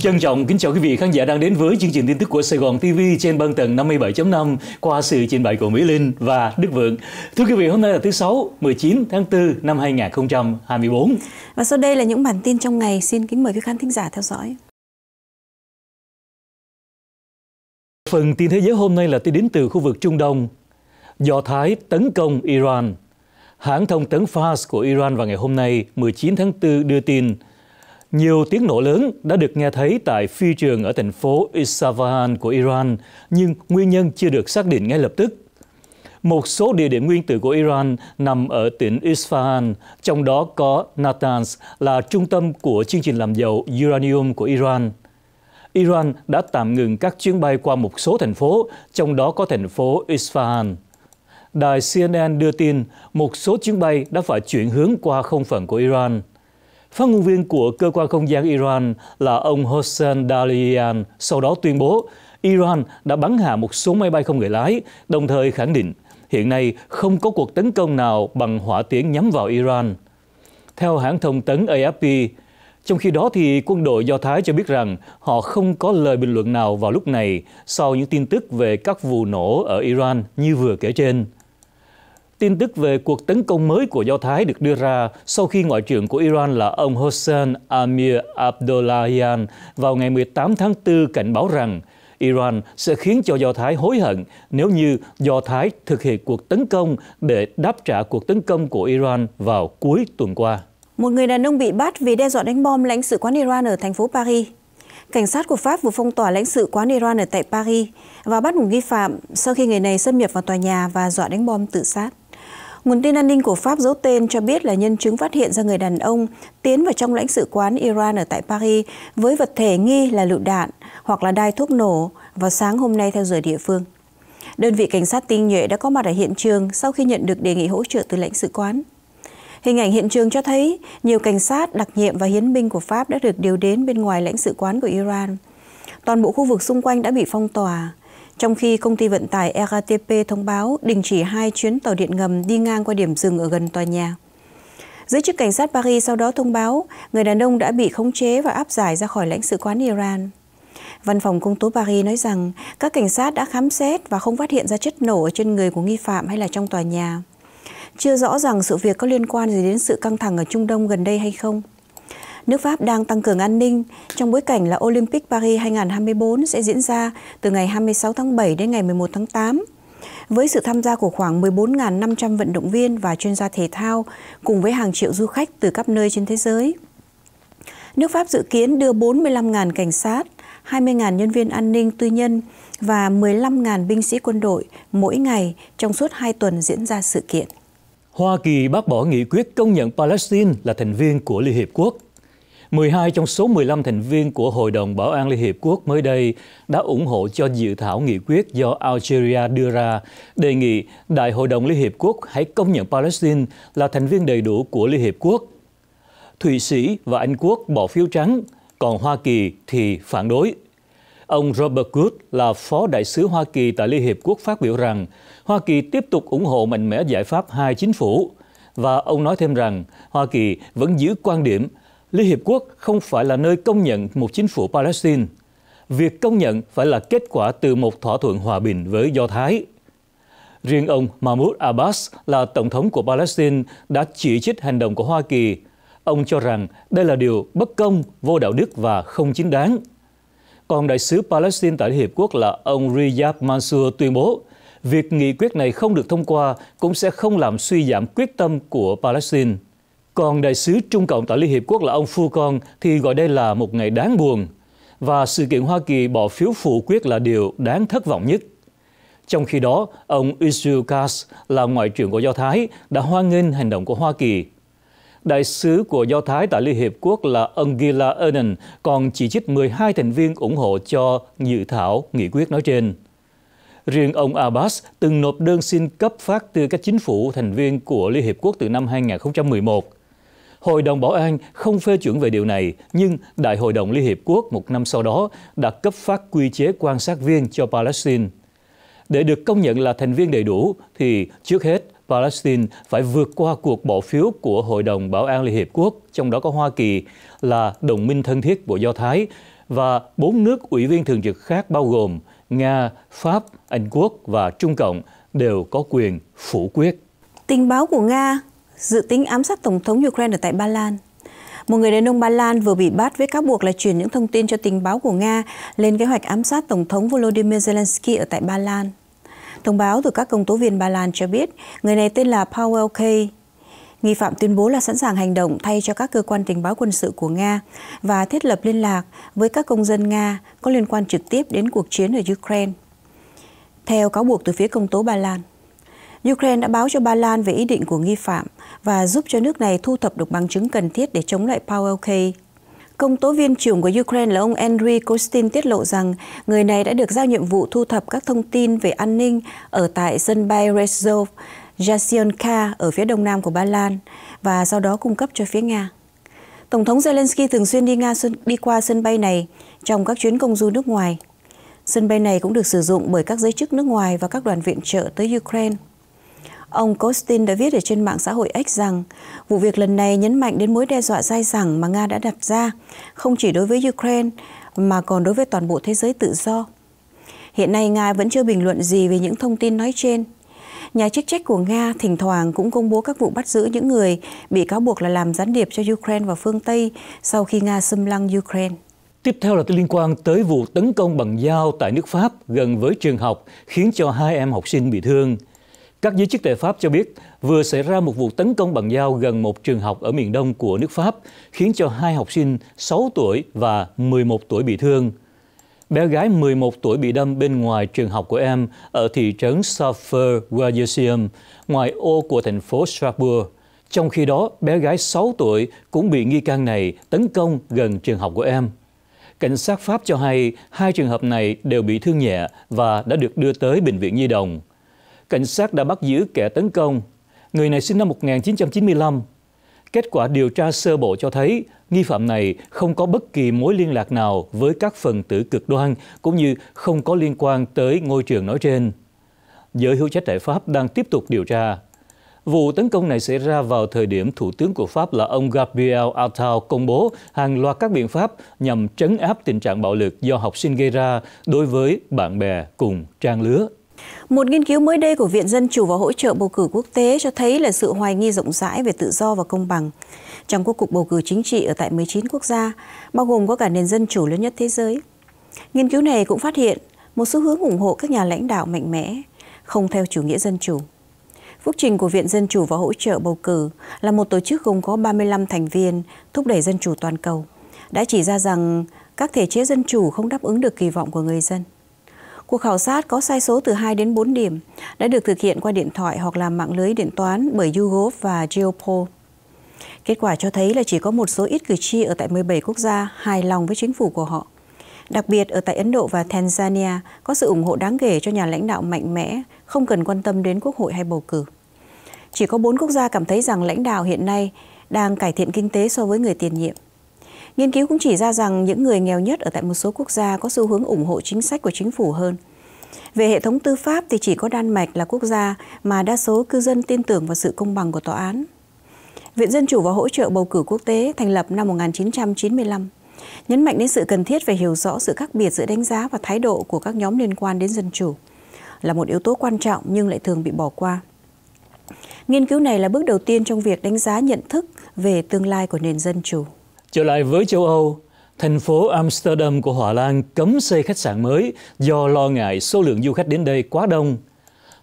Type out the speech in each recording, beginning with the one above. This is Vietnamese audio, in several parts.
Trân trọng kính chào quý vị khán giả đang đến với chương trình tin tức của Sài Gòn TV trên băng tần 57.5 qua sự trình bày của Mỹ Linh và Đức Vượng. Thưa quý vị, hôm nay là thứ Sáu, 19 tháng 4 năm 2024. Và sau đây là những bản tin trong ngày. Xin kính mời quý khán thính giả theo dõi. Phần tin thế giới hôm nay là tin đến từ khu vực Trung Đông. Do Thái tấn công Iran. Hãng thông tấn Fars của Iran vào ngày hôm nay 19 tháng 4 đưa tin – nhiều tiếng nổ lớn đã được nghe thấy tại phi trường ở thành phố Isfahan của Iran, nhưng nguyên nhân chưa được xác định ngay lập tức. Một số địa điểm nguyên tử của Iran nằm ở tỉnh Isfahan, trong đó có Natanz là trung tâm của chương trình làm dầu uranium của Iran. Iran đã tạm ngừng các chuyến bay qua một số thành phố, trong đó có thành phố Isfahan. Đài CNN đưa tin một số chuyến bay đã phải chuyển hướng qua không phận của Iran. Phát ngôn viên của cơ quan không gian Iran là ông Hossein Dalian sau đó tuyên bố Iran đã bắn hạ một số máy bay không người lái, đồng thời khẳng định hiện nay không có cuộc tấn công nào bằng hỏa tiễn nhắm vào Iran. Theo hãng thông tấn AFP, trong khi đó thì quân đội Do Thái cho biết rằng họ không có lời bình luận nào vào lúc này sau những tin tức về các vụ nổ ở Iran như vừa kể trên. Tin tức về cuộc tấn công mới của Do Thái được đưa ra sau khi Ngoại trưởng của Iran là ông Hossein Amir Abdullahian vào ngày 18 tháng 4 cảnh báo rằng Iran sẽ khiến cho Do Thái hối hận nếu như Do Thái thực hiện cuộc tấn công để đáp trả cuộc tấn công của Iran vào cuối tuần qua. Một người đàn ông bị bắt vì đe dọa đánh bom lãnh sự quán Iran ở thành phố Paris. Cảnh sát của Pháp vừa phong tỏa lãnh sự quán Iran ở tại Paris và bắt một nghi phạm sau khi người này xâm nhập vào tòa nhà và dọa đánh bom tự sát. Nguồn tin an ninh của Pháp giấu tên cho biết là nhân chứng phát hiện ra người đàn ông tiến vào trong lãnh sự quán Iran ở tại Paris với vật thể nghi là lựu đạn hoặc là đai thuốc nổ vào sáng hôm nay theo giờ địa phương. Đơn vị cảnh sát tinh nhuệ đã có mặt ở hiện trường sau khi nhận được đề nghị hỗ trợ từ lãnh sự quán. Hình ảnh hiện trường cho thấy nhiều cảnh sát, đặc nhiệm và hiến binh của Pháp đã được điều đến bên ngoài lãnh sự quán của Iran. Toàn bộ khu vực xung quanh đã bị phong tỏa, trong khi công ty vận tải RATP thông báo đình chỉ hai chuyến tàu điện ngầm đi ngang qua điểm dừng ở gần tòa nhà. Giới chức cảnh sát Paris sau đó thông báo người đàn ông đã bị khống chế và áp giải ra khỏi lãnh sự quán Iran. Văn phòng công tố Paris nói rằng các cảnh sát đã khám xét và không phát hiện ra chất nổ ở trên người của nghi phạm hay là trong tòa nhà. Chưa rõ rằng sự việc có liên quan gì đến sự căng thẳng ở Trung Đông gần đây hay không. Nước Pháp đang tăng cường an ninh trong bối cảnh là Olympic Paris 2024 sẽ diễn ra từ ngày 26 tháng 7 đến ngày 11 tháng 8. Với sự tham gia của khoảng 14.500 vận động viên và chuyên gia thể thao cùng với hàng triệu du khách từ khắp nơi trên thế giới. Nước Pháp dự kiến đưa 45.000 cảnh sát, 20.000 nhân viên an ninh tư nhân và 15.000 binh sĩ quân đội mỗi ngày trong suốt 2 tuần diễn ra sự kiện. Hoa Kỳ bác bỏ nghị quyết công nhận Palestine là thành viên của Liên Hiệp Quốc 12 trong số 15 thành viên của Hội đồng Bảo an Liên Hiệp Quốc mới đây đã ủng hộ cho dự thảo nghị quyết do Algeria đưa ra, đề nghị Đại hội đồng Liên Hiệp Quốc hãy công nhận Palestine là thành viên đầy đủ của Liên Hiệp Quốc. Thụy Sĩ và Anh Quốc bỏ phiếu trắng, còn Hoa Kỳ thì phản đối. Ông Robert Good là phó đại sứ Hoa Kỳ tại Liên Hiệp Quốc phát biểu rằng Hoa Kỳ tiếp tục ủng hộ mạnh mẽ giải pháp hai chính phủ. Và ông nói thêm rằng Hoa Kỳ vẫn giữ quan điểm Liên Hiệp Quốc không phải là nơi công nhận một chính phủ Palestine. Việc công nhận phải là kết quả từ một thỏa thuận hòa bình với Do Thái. Riêng ông Mahmoud Abbas là tổng thống của Palestine đã chỉ trích hành động của Hoa Kỳ. Ông cho rằng đây là điều bất công, vô đạo đức và không chính đáng. Còn đại sứ Palestine tại Liên Hiệp Quốc là ông Riyad Mansour tuyên bố việc nghị quyết này không được thông qua cũng sẽ không làm suy giảm quyết tâm của Palestine. Còn đại sứ Trung Cộng tại Liên Hiệp Quốc là ông Phu Con thì gọi đây là một ngày đáng buồn và sự kiện Hoa Kỳ bỏ phiếu phủ quyết là điều đáng thất vọng nhất. Trong khi đó, ông Israel Katz là Ngoại trưởng của Do Thái đã hoan nghênh hành động của Hoa Kỳ. Đại sứ của Do Thái tại Liên Hiệp Quốc là Angela Eden còn chỉ trích 12 thành viên ủng hộ cho dự thảo nghị quyết nói trên. Riêng ông Abbas từng nộp đơn xin cấp phát tư cách chính phủ thành viên của Liên Hiệp Quốc từ năm 2011. Hội đồng Bảo an không phê chuẩn về điều này, nhưng Đại hội đồng Liên Hiệp Quốc một năm sau đó đã cấp phát quy chế quan sát viên cho Palestine. Để được công nhận là thành viên đầy đủ thì trước hết Palestine phải vượt qua cuộc bỏ phiếu của Hội đồng Bảo an Liên Hiệp Quốc, trong đó có Hoa Kỳ là đồng minh thân thiết của Do Thái và bốn nước ủy viên thường trực khác bao gồm Nga, Pháp, Anh Quốc và Trung Cộng đều có quyền phủ quyết. Tình báo của Nga dự tính ám sát Tổng thống Ukraine ở tại Ba Lan. Một người đàn ông Ba Lan vừa bị bắt với cáo buộc là truyền những thông tin cho tình báo của Nga lên kế hoạch ám sát Tổng thống Volodymyr Zelensky ở tại Ba Lan. Thông báo từ các công tố viên Ba Lan cho biết, người này tên là Powell K. Nghi phạm tuyên bố là sẵn sàng hành động thay cho các cơ quan tình báo quân sự của Nga và thiết lập liên lạc với các công dân Nga có liên quan trực tiếp đến cuộc chiến ở Ukraine. Theo cáo buộc từ phía công tố Ba Lan, Ukraine đã báo cho Ba Lan về ý định của nghi phạm và giúp cho nước này thu thập được bằng chứng cần thiết để chống lại Pavel K. Công tố viên trưởng của Ukraine là ông Andriy Kostin tiết lộ rằng người này đã được giao nhiệm vụ thu thập các thông tin về an ninh ở tại sân bay Rezov, Jasionka ở phía đông nam của Ba Lan và sau đó cung cấp cho phía Nga. Tổng thống Zelensky thường xuyên đi Nga đi qua sân bay này trong các chuyến công du nước ngoài. Sân bay này cũng được sử dụng bởi các giới chức nước ngoài và các đoàn viện trợ tới Ukraine. Ông Costin đã viết ở trên mạng xã hội X rằng vụ việc lần này nhấn mạnh đến mối đe dọa dai dẳng mà Nga đã đặt ra, không chỉ đối với Ukraine mà còn đối với toàn bộ thế giới tự do. Hiện nay Nga vẫn chưa bình luận gì về những thông tin nói trên. Nhà chức trách của Nga thỉnh thoảng cũng công bố các vụ bắt giữ những người bị cáo buộc là làm gián điệp cho Ukraine và phương Tây sau khi Nga xâm lăng Ukraine. Tiếp theo là liên quan tới vụ tấn công bằng dao tại nước Pháp gần với trường học khiến cho hai em học sinh bị thương. Các giới chức tại Pháp cho biết vừa xảy ra một vụ tấn công bằng dao gần một trường học ở miền đông của nước Pháp, khiến cho hai học sinh 6 tuổi và 11 tuổi bị thương. Bé gái 11 tuổi bị đâm bên ngoài trường học của em ở thị trấn Safer Wajesium, ngoài ô của thành phố Strasbourg. Trong khi đó, bé gái 6 tuổi cũng bị nghi can này tấn công gần trường học của em. Cảnh sát Pháp cho hay hai trường hợp này đều bị thương nhẹ và đã được đưa tới Bệnh viện Nhi đồng cảnh sát đã bắt giữ kẻ tấn công. Người này sinh năm 1995. Kết quả điều tra sơ bộ cho thấy nghi phạm này không có bất kỳ mối liên lạc nào với các phần tử cực đoan cũng như không có liên quan tới ngôi trường nói trên. Giới hữu trách tại Pháp đang tiếp tục điều tra. Vụ tấn công này xảy ra vào thời điểm Thủ tướng của Pháp là ông Gabriel Attal công bố hàng loạt các biện pháp nhằm trấn áp tình trạng bạo lực do học sinh gây ra đối với bạn bè cùng trang lứa. Một nghiên cứu mới đây của Viện Dân Chủ và Hỗ trợ Bầu cử Quốc tế cho thấy là sự hoài nghi rộng rãi về tự do và công bằng trong các cuộc bầu cử chính trị ở tại 19 quốc gia, bao gồm có cả nền dân chủ lớn nhất thế giới. Nghiên cứu này cũng phát hiện một xu hướng ủng hộ các nhà lãnh đạo mạnh mẽ, không theo chủ nghĩa dân chủ. Phúc trình của Viện Dân Chủ và Hỗ trợ Bầu cử là một tổ chức gồm có 35 thành viên thúc đẩy dân chủ toàn cầu, đã chỉ ra rằng các thể chế dân chủ không đáp ứng được kỳ vọng của người dân. Cuộc khảo sát có sai số từ 2 đến 4 điểm đã được thực hiện qua điện thoại hoặc là mạng lưới điện toán bởi YouGov và Geopoll. Kết quả cho thấy là chỉ có một số ít cử tri ở tại 17 quốc gia hài lòng với chính phủ của họ. Đặc biệt ở tại Ấn Độ và Tanzania có sự ủng hộ đáng kể cho nhà lãnh đạo mạnh mẽ, không cần quan tâm đến quốc hội hay bầu cử. Chỉ có 4 quốc gia cảm thấy rằng lãnh đạo hiện nay đang cải thiện kinh tế so với người tiền nhiệm. Nghiên cứu cũng chỉ ra rằng những người nghèo nhất ở tại một số quốc gia có xu hướng ủng hộ chính sách của chính phủ hơn. Về hệ thống tư pháp thì chỉ có Đan Mạch là quốc gia mà đa số cư dân tin tưởng vào sự công bằng của tòa án. Viện Dân chủ và hỗ trợ bầu cử quốc tế thành lập năm 1995, nhấn mạnh đến sự cần thiết về hiểu rõ sự khác biệt giữa đánh giá và thái độ của các nhóm liên quan đến dân chủ là một yếu tố quan trọng nhưng lại thường bị bỏ qua. Nghiên cứu này là bước đầu tiên trong việc đánh giá nhận thức về tương lai của nền dân chủ. Trở lại với châu Âu, thành phố Amsterdam của Hà Lan cấm xây khách sạn mới do lo ngại số lượng du khách đến đây quá đông.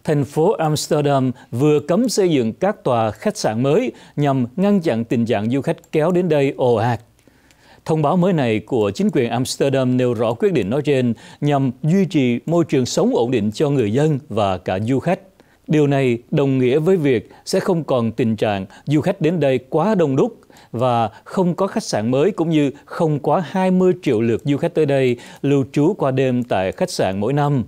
Thành phố Amsterdam vừa cấm xây dựng các tòa khách sạn mới nhằm ngăn chặn tình trạng du khách kéo đến đây ồ ạt. Thông báo mới này của chính quyền Amsterdam nêu rõ quyết định nói trên nhằm duy trì môi trường sống ổn định cho người dân và cả du khách. Điều này đồng nghĩa với việc sẽ không còn tình trạng du khách đến đây quá đông đúc và không có khách sạn mới cũng như không quá 20 triệu lượt du khách tới đây lưu trú qua đêm tại khách sạn mỗi năm.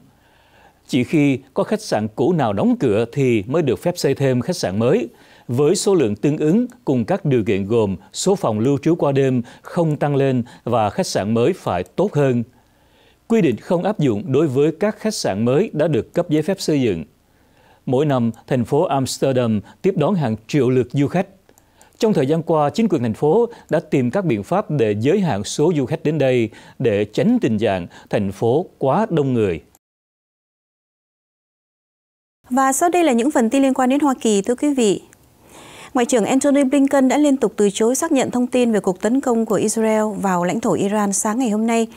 Chỉ khi có khách sạn cũ nào đóng cửa thì mới được phép xây thêm khách sạn mới, với số lượng tương ứng cùng các điều kiện gồm số phòng lưu trú qua đêm không tăng lên và khách sạn mới phải tốt hơn. Quy định không áp dụng đối với các khách sạn mới đã được cấp giấy phép xây dựng. Mỗi năm, thành phố Amsterdam tiếp đón hàng triệu lượt du khách trong thời gian qua, chính quyền thành phố đã tìm các biện pháp để giới hạn số du khách đến đây để tránh tình trạng thành phố quá đông người. Và sau đây là những phần tin liên quan đến Hoa Kỳ, thưa quý vị. Ngoại trưởng Antony Blinken đã liên tục từ chối xác nhận thông tin về cuộc tấn công của Israel vào lãnh thổ Iran sáng ngày hôm nay,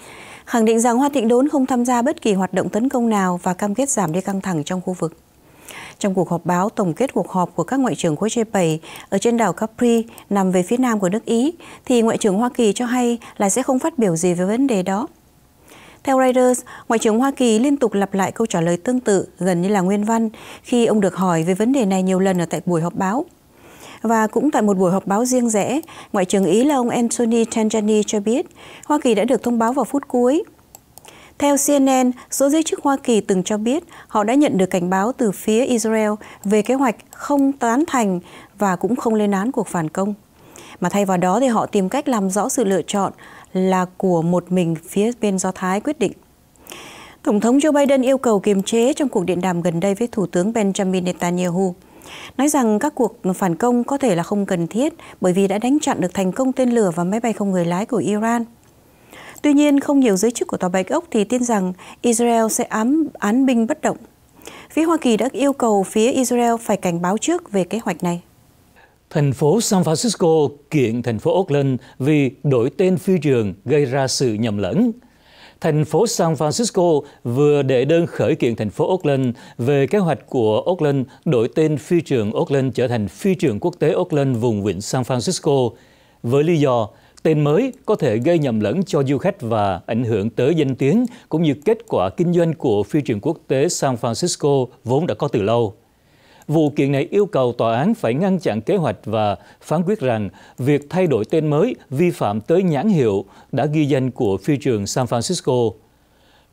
khẳng định rằng Hoa Thịnh Đốn không tham gia bất kỳ hoạt động tấn công nào và cam kết giảm đi căng thẳng trong khu vực trong cuộc họp báo tổng kết cuộc họp của các ngoại trưởng khối G7 ở trên đảo Capri nằm về phía nam của nước Ý, thì ngoại trưởng Hoa Kỳ cho hay là sẽ không phát biểu gì về vấn đề đó. Theo Reuters, Ngoại trưởng Hoa Kỳ liên tục lặp lại câu trả lời tương tự gần như là nguyên văn khi ông được hỏi về vấn đề này nhiều lần ở tại buổi họp báo. Và cũng tại một buổi họp báo riêng rẽ, Ngoại trưởng Ý là ông Anthony Tajani cho biết Hoa Kỳ đã được thông báo vào phút cuối theo CNN, số giới chức Hoa Kỳ từng cho biết họ đã nhận được cảnh báo từ phía Israel về kế hoạch không tán thành và cũng không lên án cuộc phản công. Mà thay vào đó thì họ tìm cách làm rõ sự lựa chọn là của một mình phía bên Do Thái quyết định. Tổng thống Joe Biden yêu cầu kiềm chế trong cuộc điện đàm gần đây với Thủ tướng Benjamin Netanyahu. Nói rằng các cuộc phản công có thể là không cần thiết bởi vì đã đánh chặn được thành công tên lửa và máy bay không người lái của Iran. Tuy nhiên, không nhiều giới chức của Tòa Bạch Ốc thì tin rằng Israel sẽ ám án binh bất động. Phía Hoa Kỳ đã yêu cầu phía Israel phải cảnh báo trước về kế hoạch này. Thành phố San Francisco kiện thành phố Oakland vì đổi tên phi trường gây ra sự nhầm lẫn. Thành phố San Francisco vừa đệ đơn khởi kiện thành phố Oakland về kế hoạch của Oakland đổi tên phi trường Oakland trở thành phi trường quốc tế Oakland vùng vịnh San Francisco với lý do Tên mới có thể gây nhầm lẫn cho du khách và ảnh hưởng tới danh tiếng cũng như kết quả kinh doanh của phi trường quốc tế San Francisco vốn đã có từ lâu. Vụ kiện này yêu cầu tòa án phải ngăn chặn kế hoạch và phán quyết rằng việc thay đổi tên mới vi phạm tới nhãn hiệu đã ghi danh của phi trường San Francisco.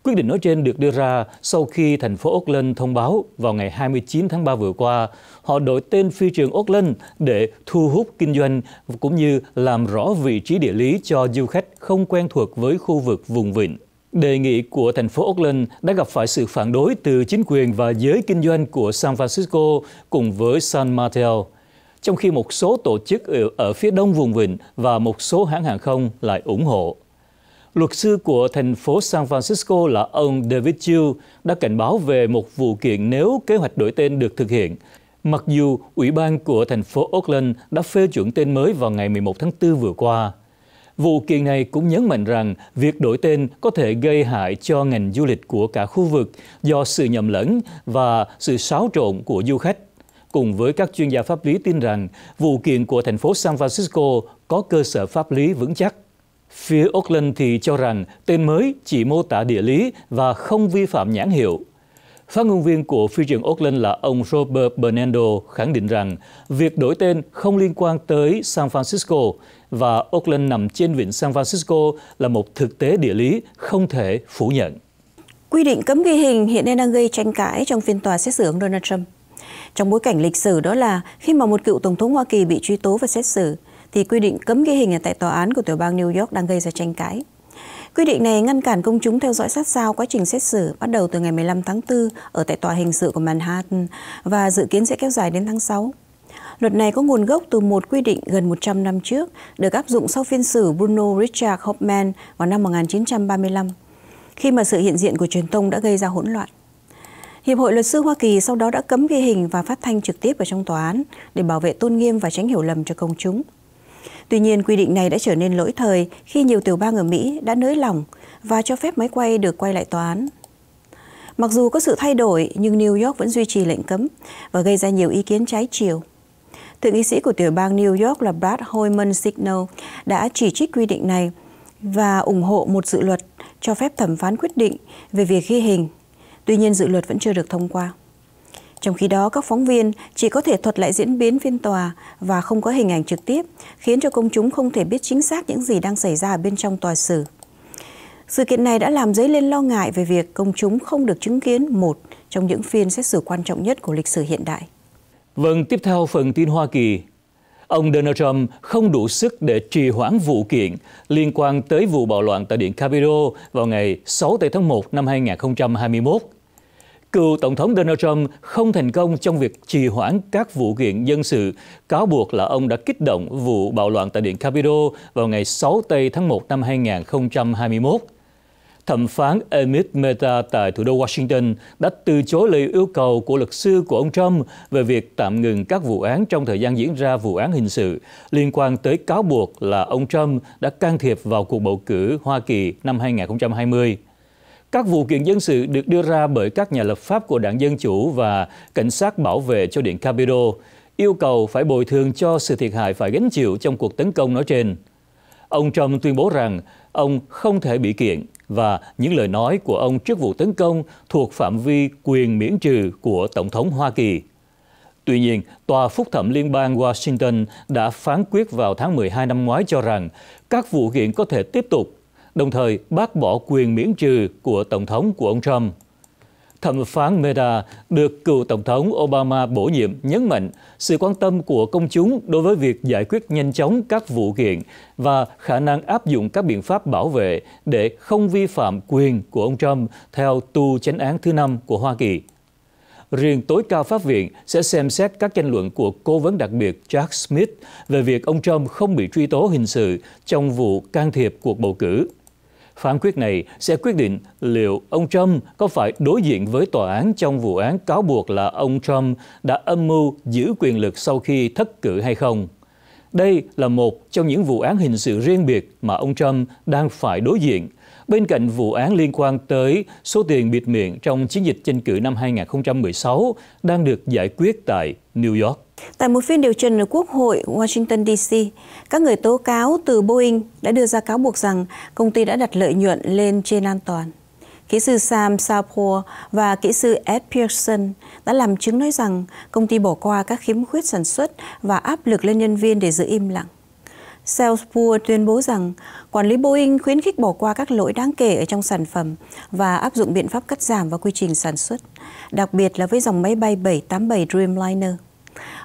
Quyết định nói trên được đưa ra sau khi thành phố Auckland thông báo vào ngày 29 tháng 3 vừa qua, họ đổi tên phi trường Auckland để thu hút kinh doanh cũng như làm rõ vị trí địa lý cho du khách không quen thuộc với khu vực vùng vịnh. Đề nghị của thành phố Auckland đã gặp phải sự phản đối từ chính quyền và giới kinh doanh của San Francisco cùng với San Mateo, trong khi một số tổ chức ở phía đông vùng vịnh và một số hãng hàng không lại ủng hộ luật sư của thành phố San Francisco là ông David Chiu đã cảnh báo về một vụ kiện nếu kế hoạch đổi tên được thực hiện. Mặc dù Ủy ban của thành phố Oakland đã phê chuẩn tên mới vào ngày 11 tháng 4 vừa qua, vụ kiện này cũng nhấn mạnh rằng việc đổi tên có thể gây hại cho ngành du lịch của cả khu vực do sự nhầm lẫn và sự xáo trộn của du khách cùng với các chuyên gia pháp lý tin rằng vụ kiện của thành phố San Francisco có cơ sở pháp lý vững chắc. Phía Auckland thì cho rằng tên mới chỉ mô tả địa lý và không vi phạm nhãn hiệu. Phát ngôn viên của phi trường Auckland là ông Robert Bernardo khẳng định rằng việc đổi tên không liên quan tới San Francisco và Auckland nằm trên vịnh San Francisco là một thực tế địa lý không thể phủ nhận. Quy định cấm ghi hình hiện nay đang gây tranh cãi trong phiên tòa xét xử ông Donald Trump. Trong bối cảnh lịch sử đó là khi mà một cựu Tổng thống Hoa Kỳ bị truy tố và xét xử, thì quy định cấm ghi hình tại tòa án của tiểu bang New York đang gây ra tranh cãi. Quy định này ngăn cản công chúng theo dõi sát sao quá trình xét xử bắt đầu từ ngày 15 tháng 4 ở tại tòa hình sự của Manhattan và dự kiến sẽ kéo dài đến tháng 6. Luật này có nguồn gốc từ một quy định gần 100 năm trước, được áp dụng sau phiên xử Bruno Richard Hauptmann vào năm 1935, khi mà sự hiện diện của truyền thông đã gây ra hỗn loạn. Hiệp hội luật sư Hoa Kỳ sau đó đã cấm ghi hình và phát thanh trực tiếp ở trong tòa án để bảo vệ tôn nghiêm và tránh hiểu lầm cho công chúng. Tuy nhiên, quy định này đã trở nên lỗi thời khi nhiều tiểu bang ở Mỹ đã nới lỏng và cho phép máy quay được quay lại tòa án. Mặc dù có sự thay đổi, nhưng New York vẫn duy trì lệnh cấm và gây ra nhiều ý kiến trái chiều. Thượng nghị sĩ của tiểu bang New York là Brad Hoyman Signal đã chỉ trích quy định này và ủng hộ một dự luật cho phép thẩm phán quyết định về việc ghi hình. Tuy nhiên, dự luật vẫn chưa được thông qua. Trong khi đó, các phóng viên chỉ có thể thuật lại diễn biến phiên tòa và không có hình ảnh trực tiếp, khiến cho công chúng không thể biết chính xác những gì đang xảy ra ở bên trong tòa xử. Sự kiện này đã làm dấy lên lo ngại về việc công chúng không được chứng kiến một trong những phiên xét xử quan trọng nhất của lịch sử hiện đại. Vâng, tiếp theo phần tin Hoa Kỳ. Ông Donald Trump không đủ sức để trì hoãn vụ kiện liên quan tới vụ bạo loạn tại Điện Capitol vào ngày 6 tháng 1 năm 2021 Cựu Tổng thống Donald Trump không thành công trong việc trì hoãn các vụ kiện dân sự, cáo buộc là ông đã kích động vụ bạo loạn tại Điện Capitol vào ngày 6 Tây tháng 1 năm 2021. Thẩm phán Emmett Mehta tại thủ đô Washington đã từ chối lời yêu cầu của luật sư của ông Trump về việc tạm ngừng các vụ án trong thời gian diễn ra vụ án hình sự liên quan tới cáo buộc là ông Trump đã can thiệp vào cuộc bầu cử Hoa Kỳ năm 2020. Các vụ kiện dân sự được đưa ra bởi các nhà lập pháp của đảng Dân Chủ và cảnh sát bảo vệ cho điện Capitol, yêu cầu phải bồi thường cho sự thiệt hại phải gánh chịu trong cuộc tấn công nói trên. Ông Trump tuyên bố rằng ông không thể bị kiện và những lời nói của ông trước vụ tấn công thuộc phạm vi quyền miễn trừ của Tổng thống Hoa Kỳ. Tuy nhiên, Tòa Phúc thẩm Liên bang Washington đã phán quyết vào tháng 12 năm ngoái cho rằng các vụ kiện có thể tiếp tục đồng thời bác bỏ quyền miễn trừ của Tổng thống của ông Trump. Thẩm phán Meda được cựu Tổng thống Obama bổ nhiệm nhấn mạnh sự quan tâm của công chúng đối với việc giải quyết nhanh chóng các vụ kiện và khả năng áp dụng các biện pháp bảo vệ để không vi phạm quyền của ông Trump theo tu chánh án thứ năm của Hoa Kỳ. Riêng tối cao pháp viện sẽ xem xét các tranh luận của cố vấn đặc biệt Jack Smith về việc ông Trump không bị truy tố hình sự trong vụ can thiệp cuộc bầu cử Phán quyết này sẽ quyết định liệu ông Trump có phải đối diện với tòa án trong vụ án cáo buộc là ông Trump đã âm mưu giữ quyền lực sau khi thất cử hay không. Đây là một trong những vụ án hình sự riêng biệt mà ông Trump đang phải đối diện. Bên cạnh vụ án liên quan tới số tiền bịt miệng trong chiến dịch tranh cử năm 2016 đang được giải quyết tại New York. Tại một phiên điều trần ở Quốc hội Washington DC, các người tố cáo từ Boeing đã đưa ra cáo buộc rằng công ty đã đặt lợi nhuận lên trên an toàn. Kỹ sư Sam Sapor và kỹ sư Ed Pearson đã làm chứng nói rằng công ty bỏ qua các khiếm khuyết sản xuất và áp lực lên nhân viên để giữ im lặng. Salesforce tuyên bố rằng quản lý Boeing khuyến khích bỏ qua các lỗi đáng kể ở trong sản phẩm và áp dụng biện pháp cắt giảm vào quy trình sản xuất, đặc biệt là với dòng máy bay 787 Dreamliner.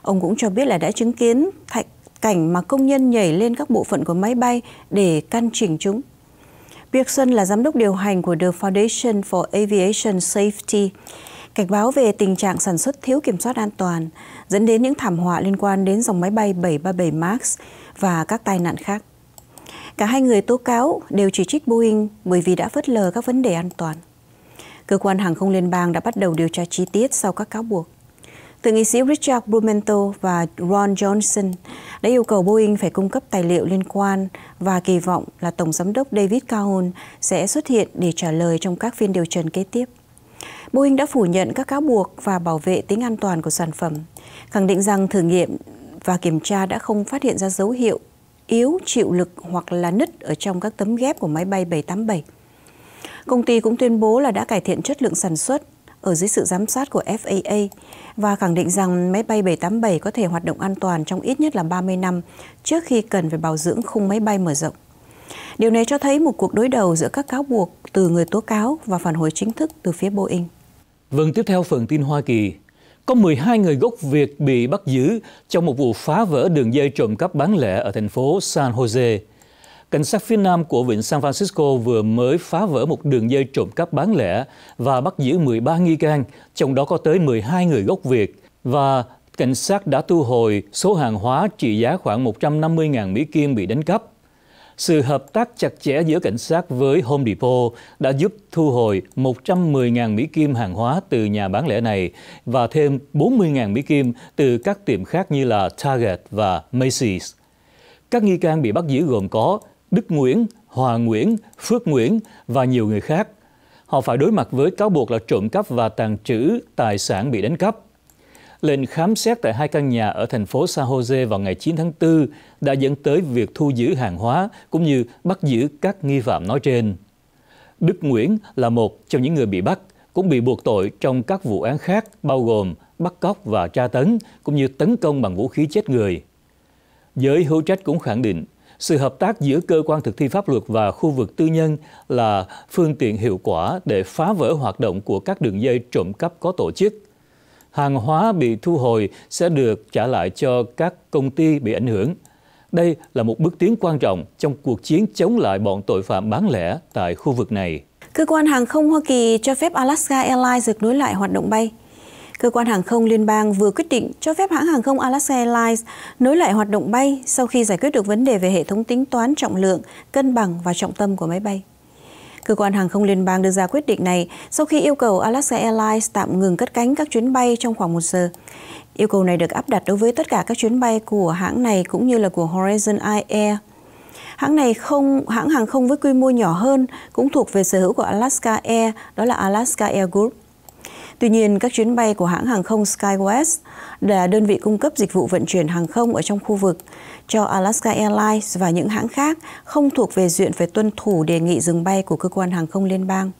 Ông cũng cho biết là đã chứng kiến thạch cảnh mà công nhân nhảy lên các bộ phận của máy bay để căn chỉnh chúng. Pearson là giám đốc điều hành của The Foundation for Aviation Safety, cảnh báo về tình trạng sản xuất thiếu kiểm soát an toàn, dẫn đến những thảm họa liên quan đến dòng máy bay 737 MAX và các tai nạn khác. Cả hai người tố cáo đều chỉ trích Boeing bởi vì đã phớt lờ các vấn đề an toàn. Cơ quan hàng không liên bang đã bắt đầu điều tra chi tiết sau các cáo buộc. Thượng nghị sĩ Richard Blumenthal và Ron Johnson đã yêu cầu Boeing phải cung cấp tài liệu liên quan và kỳ vọng là Tổng Giám đốc David Caron sẽ xuất hiện để trả lời trong các phiên điều trần kế tiếp. Boeing đã phủ nhận các cáo buộc và bảo vệ tính an toàn của sản phẩm, khẳng định rằng thử nghiệm và kiểm tra đã không phát hiện ra dấu hiệu yếu chịu lực hoặc là nứt ở trong các tấm ghép của máy bay 787. Công ty cũng tuyên bố là đã cải thiện chất lượng sản xuất ở dưới sự giám sát của FAA và khẳng định rằng máy bay 787 có thể hoạt động an toàn trong ít nhất là 30 năm trước khi cần phải bảo dưỡng khung máy bay mở rộng. Điều này cho thấy một cuộc đối đầu giữa các cáo buộc từ người tố cáo và phản hồi chính thức từ phía Boeing. Vâng, tiếp theo phần tin Hoa Kỳ. Có 12 người gốc Việt bị bắt giữ trong một vụ phá vỡ đường dây trộm cắp bán lẻ ở thành phố San Jose. Cảnh sát phía Nam của vịnh San Francisco vừa mới phá vỡ một đường dây trộm cắp bán lẻ và bắt giữ 13 nghi can, trong đó có tới 12 người gốc Việt. Và cảnh sát đã thu hồi số hàng hóa trị giá khoảng 150.000 Mỹ Kim bị đánh cắp. Sự hợp tác chặt chẽ giữa cảnh sát với Home Depot đã giúp thu hồi 110.000 Mỹ Kim hàng hóa từ nhà bán lẻ này và thêm 40.000 Mỹ Kim từ các tiệm khác như là Target và Macy's. Các nghi can bị bắt giữ gồm có Đức Nguyễn, Hòa Nguyễn, Phước Nguyễn và nhiều người khác. Họ phải đối mặt với cáo buộc là trộm cắp và tàn trữ tài sản bị đánh cắp. Lệnh khám xét tại hai căn nhà ở thành phố San Jose vào ngày 9 tháng 4 đã dẫn tới việc thu giữ hàng hóa cũng như bắt giữ các nghi phạm nói trên. Đức Nguyễn là một trong những người bị bắt, cũng bị buộc tội trong các vụ án khác bao gồm bắt cóc và tra tấn, cũng như tấn công bằng vũ khí chết người. Giới hữu trách cũng khẳng định sự hợp tác giữa cơ quan thực thi pháp luật và khu vực tư nhân là phương tiện hiệu quả để phá vỡ hoạt động của các đường dây trộm cắp có tổ chức. Hàng hóa bị thu hồi sẽ được trả lại cho các công ty bị ảnh hưởng. Đây là một bước tiến quan trọng trong cuộc chiến chống lại bọn tội phạm bán lẻ tại khu vực này. Cơ quan hàng không Hoa Kỳ cho phép Alaska Airlines được nối lại hoạt động bay. Cơ quan hàng không liên bang vừa quyết định cho phép hãng hàng không Alaska Airlines nối lại hoạt động bay sau khi giải quyết được vấn đề về hệ thống tính toán trọng lượng, cân bằng và trọng tâm của máy bay. Cơ quan hàng không liên bang đưa ra quyết định này sau khi yêu cầu Alaska Airlines tạm ngừng cất cánh các chuyến bay trong khoảng một giờ. Yêu cầu này được áp đặt đối với tất cả các chuyến bay của hãng này cũng như là của Horizon Air. Hãng này không hãng hàng không với quy mô nhỏ hơn cũng thuộc về sở hữu của Alaska Air, đó là Alaska Air Group. Tuy nhiên, các chuyến bay của hãng hàng không SkyWest là đơn vị cung cấp dịch vụ vận chuyển hàng không ở trong khu vực cho Alaska Airlines và những hãng khác không thuộc về duyện phải tuân thủ đề nghị dừng bay của cơ quan hàng không liên bang.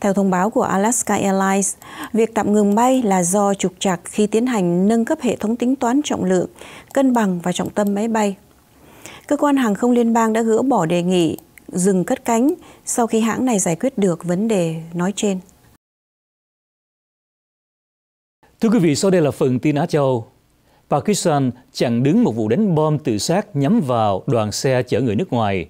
Theo thông báo của Alaska Airlines, việc tạm ngừng bay là do trục trặc khi tiến hành nâng cấp hệ thống tính toán trọng lượng, cân bằng và trọng tâm máy bay. Cơ quan hàng không liên bang đã gỡ bỏ đề nghị dừng cất cánh sau khi hãng này giải quyết được vấn đề nói trên. Thưa quý vị, sau đây là phần tin Á Châu. Pakistan chặn đứng một vụ đánh bom tự sát nhắm vào đoàn xe chở người nước ngoài.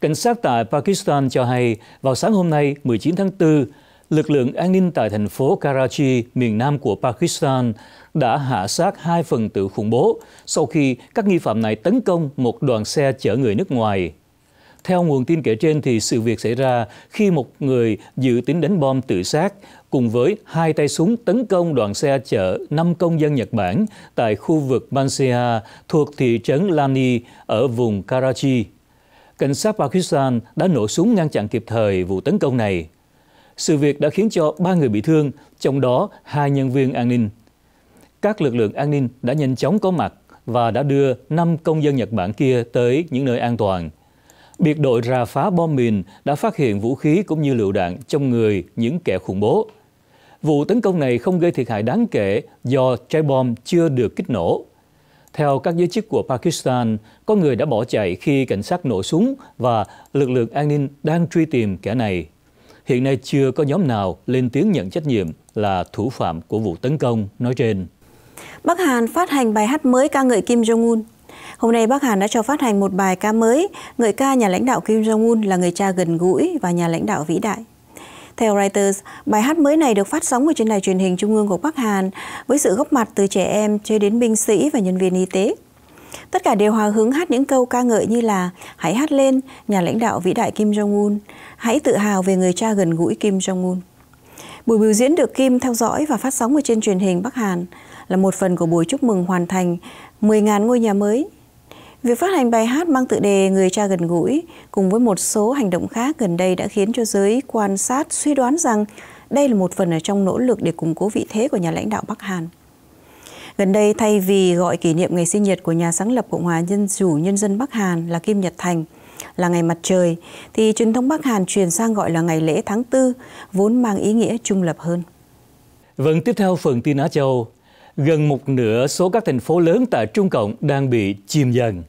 Cảnh sát tại Pakistan cho hay, vào sáng hôm nay 19 tháng 4, lực lượng an ninh tại thành phố Karachi, miền nam của Pakistan, đã hạ sát hai phần tử khủng bố sau khi các nghi phạm này tấn công một đoàn xe chở người nước ngoài. Theo nguồn tin kể trên thì sự việc xảy ra khi một người dự tính đánh bom tự sát cùng với hai tay súng tấn công đoàn xe chở 5 công dân Nhật Bản tại khu vực Bansea thuộc thị trấn Lani ở vùng Karachi. Cảnh sát Pakistan đã nổ súng ngăn chặn kịp thời vụ tấn công này. Sự việc đã khiến cho ba người bị thương, trong đó hai nhân viên an ninh. Các lực lượng an ninh đã nhanh chóng có mặt và đã đưa 5 công dân Nhật Bản kia tới những nơi an toàn. Biệt đội rà phá bom mìn đã phát hiện vũ khí cũng như lựu đạn trong người những kẻ khủng bố. Vụ tấn công này không gây thiệt hại đáng kể do trái bom chưa được kích nổ. Theo các giới chức của Pakistan, có người đã bỏ chạy khi cảnh sát nổ súng và lực lượng an ninh đang truy tìm kẻ này. Hiện nay chưa có nhóm nào lên tiếng nhận trách nhiệm là thủ phạm của vụ tấn công nói trên. Bắc Hàn phát hành bài hát mới ca ngợi Kim Jong-un. Hôm nay Bắc Hàn đã cho phát hành một bài ca mới, ngợi ca nhà lãnh đạo Kim Jong-un là người cha gần gũi và nhà lãnh đạo vĩ đại. Theo Reuters, bài hát mới này được phát sóng ở trên đài truyền hình trung ương của Bắc Hàn với sự góp mặt từ trẻ em cho đến binh sĩ và nhân viên y tế. Tất cả đều hòa hứng hát những câu ca ngợi như là Hãy hát lên, nhà lãnh đạo vĩ đại Kim Jong-un, hãy tự hào về người cha gần gũi Kim Jong-un. Buổi biểu diễn được Kim theo dõi và phát sóng ở trên truyền hình Bắc Hàn là một phần của buổi chúc mừng hoàn thành 10.000 ngôi nhà mới Việc phát hành bài hát mang tự đề Người cha gần gũi cùng với một số hành động khác gần đây đã khiến cho giới quan sát suy đoán rằng đây là một phần ở trong nỗ lực để củng cố vị thế của nhà lãnh đạo Bắc Hàn. Gần đây, thay vì gọi kỷ niệm ngày sinh nhật của nhà sáng lập Cộng hòa nhân chủ Nhân dân Bắc Hàn là Kim Nhật Thành, là ngày mặt trời, thì truyền thống Bắc Hàn truyền sang gọi là ngày lễ tháng 4, vốn mang ý nghĩa trung lập hơn. Vâng, tiếp theo phần tin Á Châu gần một nửa số các thành phố lớn tại Trung Cộng đang bị chìm dần.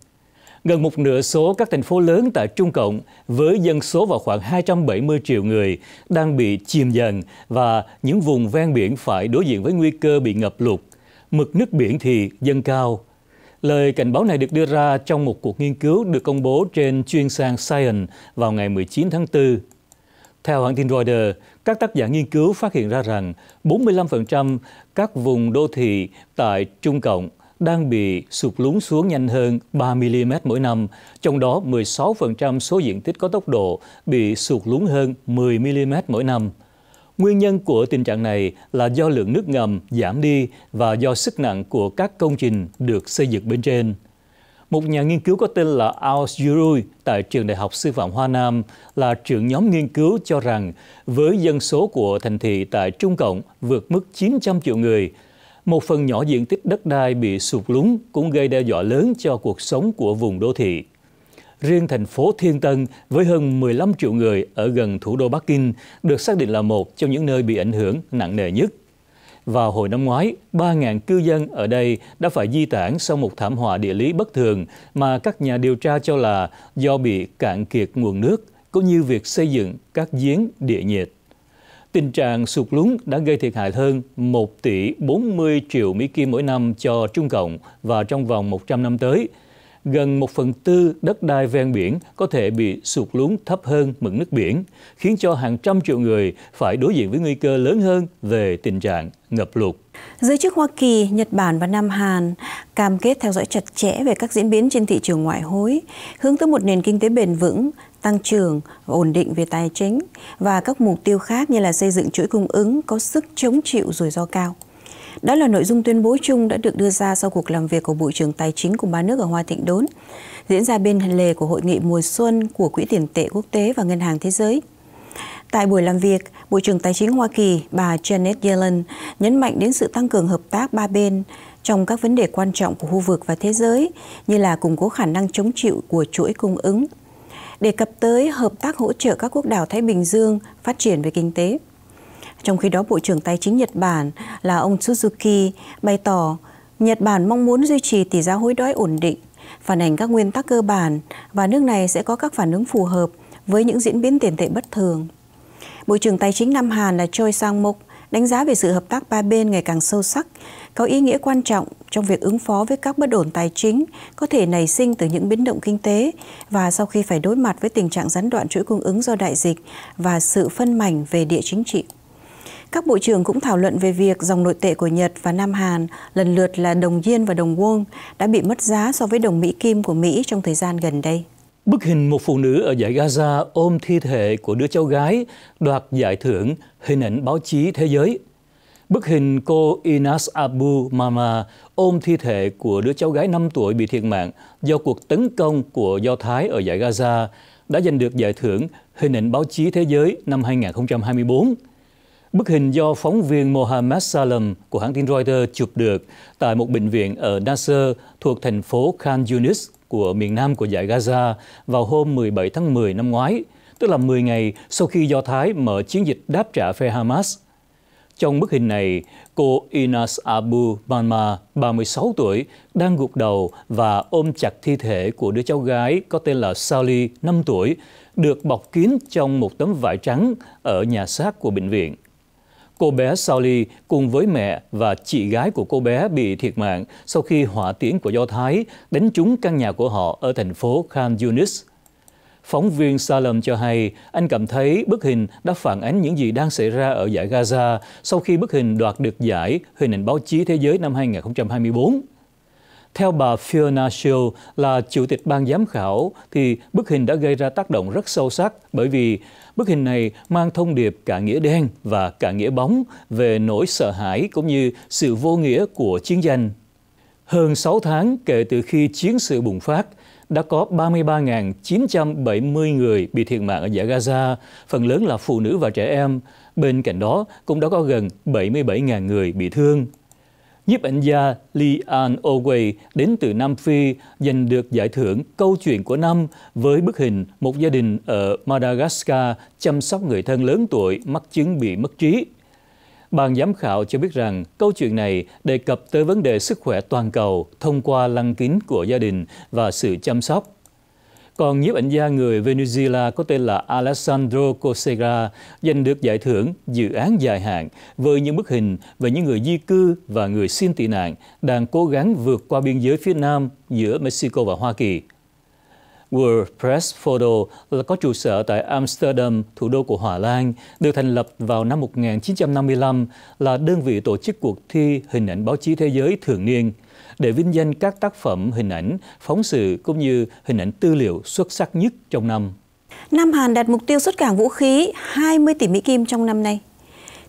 Gần một nửa số các thành phố lớn tại Trung Cộng với dân số vào khoảng 270 triệu người đang bị chìm dần và những vùng ven biển phải đối diện với nguy cơ bị ngập lụt. Mực nước biển thì dâng cao. Lời cảnh báo này được đưa ra trong một cuộc nghiên cứu được công bố trên chuyên sang Science vào ngày 19 tháng 4. Theo hãng tin Reuters, các tác giả nghiên cứu phát hiện ra rằng 45% các vùng đô thị tại Trung Cộng đang bị sụp lún xuống nhanh hơn 3 mm mỗi năm, trong đó 16% số diện tích có tốc độ bị sụt lún hơn 10 mm mỗi năm. Nguyên nhân của tình trạng này là do lượng nước ngầm giảm đi và do sức nặng của các công trình được xây dựng bên trên. Một nhà nghiên cứu có tên là Ao Yurui tại Trường Đại học Sư phạm Hoa Nam là trưởng nhóm nghiên cứu cho rằng với dân số của thành thị tại Trung Cộng vượt mức 900 triệu người, một phần nhỏ diện tích đất đai bị sụt lún cũng gây đe dọa lớn cho cuộc sống của vùng đô thị. Riêng thành phố Thiên Tân với hơn 15 triệu người ở gần thủ đô Bắc Kinh được xác định là một trong những nơi bị ảnh hưởng nặng nề nhất. Vào hồi năm ngoái, 3.000 cư dân ở đây đã phải di tản sau một thảm họa địa lý bất thường mà các nhà điều tra cho là do bị cạn kiệt nguồn nước, cũng như việc xây dựng các giếng địa nhiệt. Tình trạng sụt lún đã gây thiệt hại hơn 1 tỷ 40 triệu Mỹ Kim mỗi năm cho Trung Cộng và trong vòng 100 năm tới – gần một phần tư đất đai ven biển có thể bị sụt lún thấp hơn mực nước biển, khiến cho hàng trăm triệu người phải đối diện với nguy cơ lớn hơn về tình trạng ngập lụt. Giới chức Hoa Kỳ, Nhật Bản và Nam Hàn cam kết theo dõi chặt chẽ về các diễn biến trên thị trường ngoại hối, hướng tới một nền kinh tế bền vững, tăng trưởng, ổn định về tài chính và các mục tiêu khác như là xây dựng chuỗi cung ứng có sức chống chịu rủi ro cao. Đó là nội dung tuyên bố chung đã được đưa ra sau cuộc làm việc của Bộ trưởng Tài chính của ba nước ở Hoa Thịnh Đốn, diễn ra bên lề của Hội nghị mùa xuân của Quỹ tiền tệ quốc tế và Ngân hàng Thế giới. Tại buổi làm việc, Bộ trưởng Tài chính Hoa Kỳ bà Janet Yellen nhấn mạnh đến sự tăng cường hợp tác ba bên trong các vấn đề quan trọng của khu vực và thế giới như là củng cố khả năng chống chịu của chuỗi cung ứng, đề cập tới hợp tác hỗ trợ các quốc đảo Thái Bình Dương phát triển về kinh tế. Trong khi đó, Bộ trưởng Tài chính Nhật Bản là ông Suzuki bày tỏ Nhật Bản mong muốn duy trì tỷ giá hối đoái ổn định, phản ảnh các nguyên tắc cơ bản và nước này sẽ có các phản ứng phù hợp với những diễn biến tiền tệ bất thường. Bộ trưởng Tài chính Nam Hàn là Choi Sang-mok đánh giá về sự hợp tác ba bên ngày càng sâu sắc, có ý nghĩa quan trọng trong việc ứng phó với các bất ổn tài chính có thể nảy sinh từ những biến động kinh tế và sau khi phải đối mặt với tình trạng gián đoạn chuỗi cung ứng do đại dịch và sự phân mảnh về địa chính trị. Các bộ trưởng cũng thảo luận về việc dòng nội tệ của Nhật và Nam Hàn lần lượt là đồng yên và đồng won đã bị mất giá so với đồng Mỹ Kim của Mỹ trong thời gian gần đây. Bức hình một phụ nữ ở giải Gaza ôm thi thể của đứa cháu gái đoạt giải thưởng hình ảnh báo chí thế giới. Bức hình cô Inas Abu Mama ôm thi thể của đứa cháu gái 5 tuổi bị thiệt mạng do cuộc tấn công của Do Thái ở giải Gaza đã giành được giải thưởng hình ảnh báo chí thế giới năm 2024. Bức hình do phóng viên Mohammed Salem của hãng tin Reuters chụp được tại một bệnh viện ở Nasser thuộc thành phố Khan Yunis của miền nam của giải Gaza vào hôm 17 tháng 10 năm ngoái, tức là 10 ngày sau khi Do Thái mở chiến dịch đáp trả phe Hamas. Trong bức hình này, cô Inas Abu Banma, 36 tuổi, đang gục đầu và ôm chặt thi thể của đứa cháu gái có tên là Sally, 5 tuổi, được bọc kín trong một tấm vải trắng ở nhà xác của bệnh viện. Cô bé Sally cùng với mẹ và chị gái của cô bé bị thiệt mạng sau khi hỏa tiễn của Do Thái đánh trúng căn nhà của họ ở thành phố Khan Yunis. Phóng viên Salem cho hay, anh cảm thấy bức hình đã phản ánh những gì đang xảy ra ở giải Gaza sau khi bức hình đoạt được giải hình ảnh báo chí thế giới năm 2024. Theo bà Fiona Shield là chủ tịch ban giám khảo thì bức hình đã gây ra tác động rất sâu sắc bởi vì Bức hình này mang thông điệp cả nghĩa đen và cả nghĩa bóng về nỗi sợ hãi cũng như sự vô nghĩa của chiến tranh. Hơn 6 tháng kể từ khi chiến sự bùng phát, đã có 33.970 người bị thiệt mạng ở giải Gaza, phần lớn là phụ nữ và trẻ em. Bên cạnh đó cũng đã có gần 77.000 người bị thương nhiếp ảnh gia Lee An Oway đến từ Nam Phi giành được giải thưởng Câu chuyện của năm với bức hình một gia đình ở Madagascar chăm sóc người thân lớn tuổi mắc chứng bị mất trí. Ban giám khảo cho biết rằng câu chuyện này đề cập tới vấn đề sức khỏe toàn cầu thông qua lăng kính của gia đình và sự chăm sóc còn nhiếp ảnh gia người Venezuela có tên là Alessandro Cosera giành được giải thưởng dự án dài hạn với những bức hình về những người di cư và người xin tị nạn đang cố gắng vượt qua biên giới phía Nam giữa Mexico và Hoa Kỳ. World Press Photo là có trụ sở tại Amsterdam, thủ đô của Hà Lan, được thành lập vào năm 1955 là đơn vị tổ chức cuộc thi hình ảnh báo chí thế giới thường niên – để vinh danh các tác phẩm hình ảnh, phóng sự cũng như hình ảnh tư liệu xuất sắc nhất trong năm. Nam Hàn đặt mục tiêu xuất cảng vũ khí 20 tỷ Mỹ Kim trong năm nay.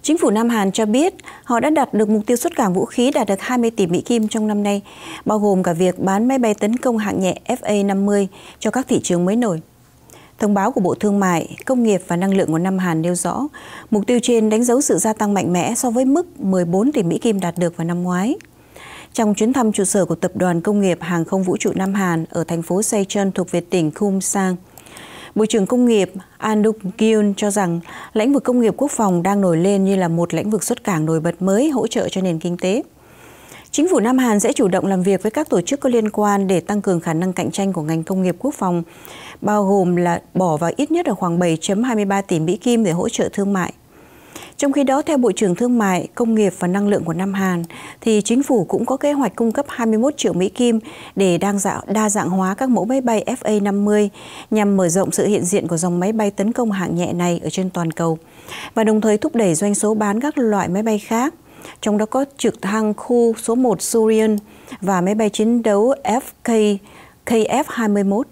Chính phủ Nam Hàn cho biết họ đã đạt được mục tiêu xuất cảng vũ khí đạt được 20 tỷ Mỹ Kim trong năm nay, bao gồm cả việc bán máy bay tấn công hạng nhẹ FA-50 cho các thị trường mới nổi. Thông báo của Bộ Thương mại, Công nghiệp và Năng lượng của Nam Hàn nêu rõ, mục tiêu trên đánh dấu sự gia tăng mạnh mẽ so với mức 14 tỷ Mỹ Kim đạt được vào năm ngoái. Trong chuyến thăm trụ sở của Tập đoàn Công nghiệp Hàng không Vũ trụ Nam Hàn ở thành phố Seichon thuộc về tỉnh Sang, Bộ trưởng Công nghiệp An Duk cho rằng lĩnh vực công nghiệp quốc phòng đang nổi lên như là một lĩnh vực xuất cảng nổi bật mới hỗ trợ cho nền kinh tế. Chính phủ Nam Hàn sẽ chủ động làm việc với các tổ chức có liên quan để tăng cường khả năng cạnh tranh của ngành công nghiệp quốc phòng, bao gồm là bỏ vào ít nhất là khoảng 7.23 tỷ Mỹ Kim để hỗ trợ thương mại. Trong khi đó, theo Bộ trưởng Thương mại, Công nghiệp và Năng lượng của Nam Hàn, thì chính phủ cũng có kế hoạch cung cấp 21 triệu Mỹ Kim để đa dạng hóa các mẫu máy bay FA-50 nhằm mở rộng sự hiện diện của dòng máy bay tấn công hạng nhẹ này ở trên toàn cầu và đồng thời thúc đẩy doanh số bán các loại máy bay khác trong đó có trực thăng khu số 1 Surian và máy bay chiến đấu FK KF-21.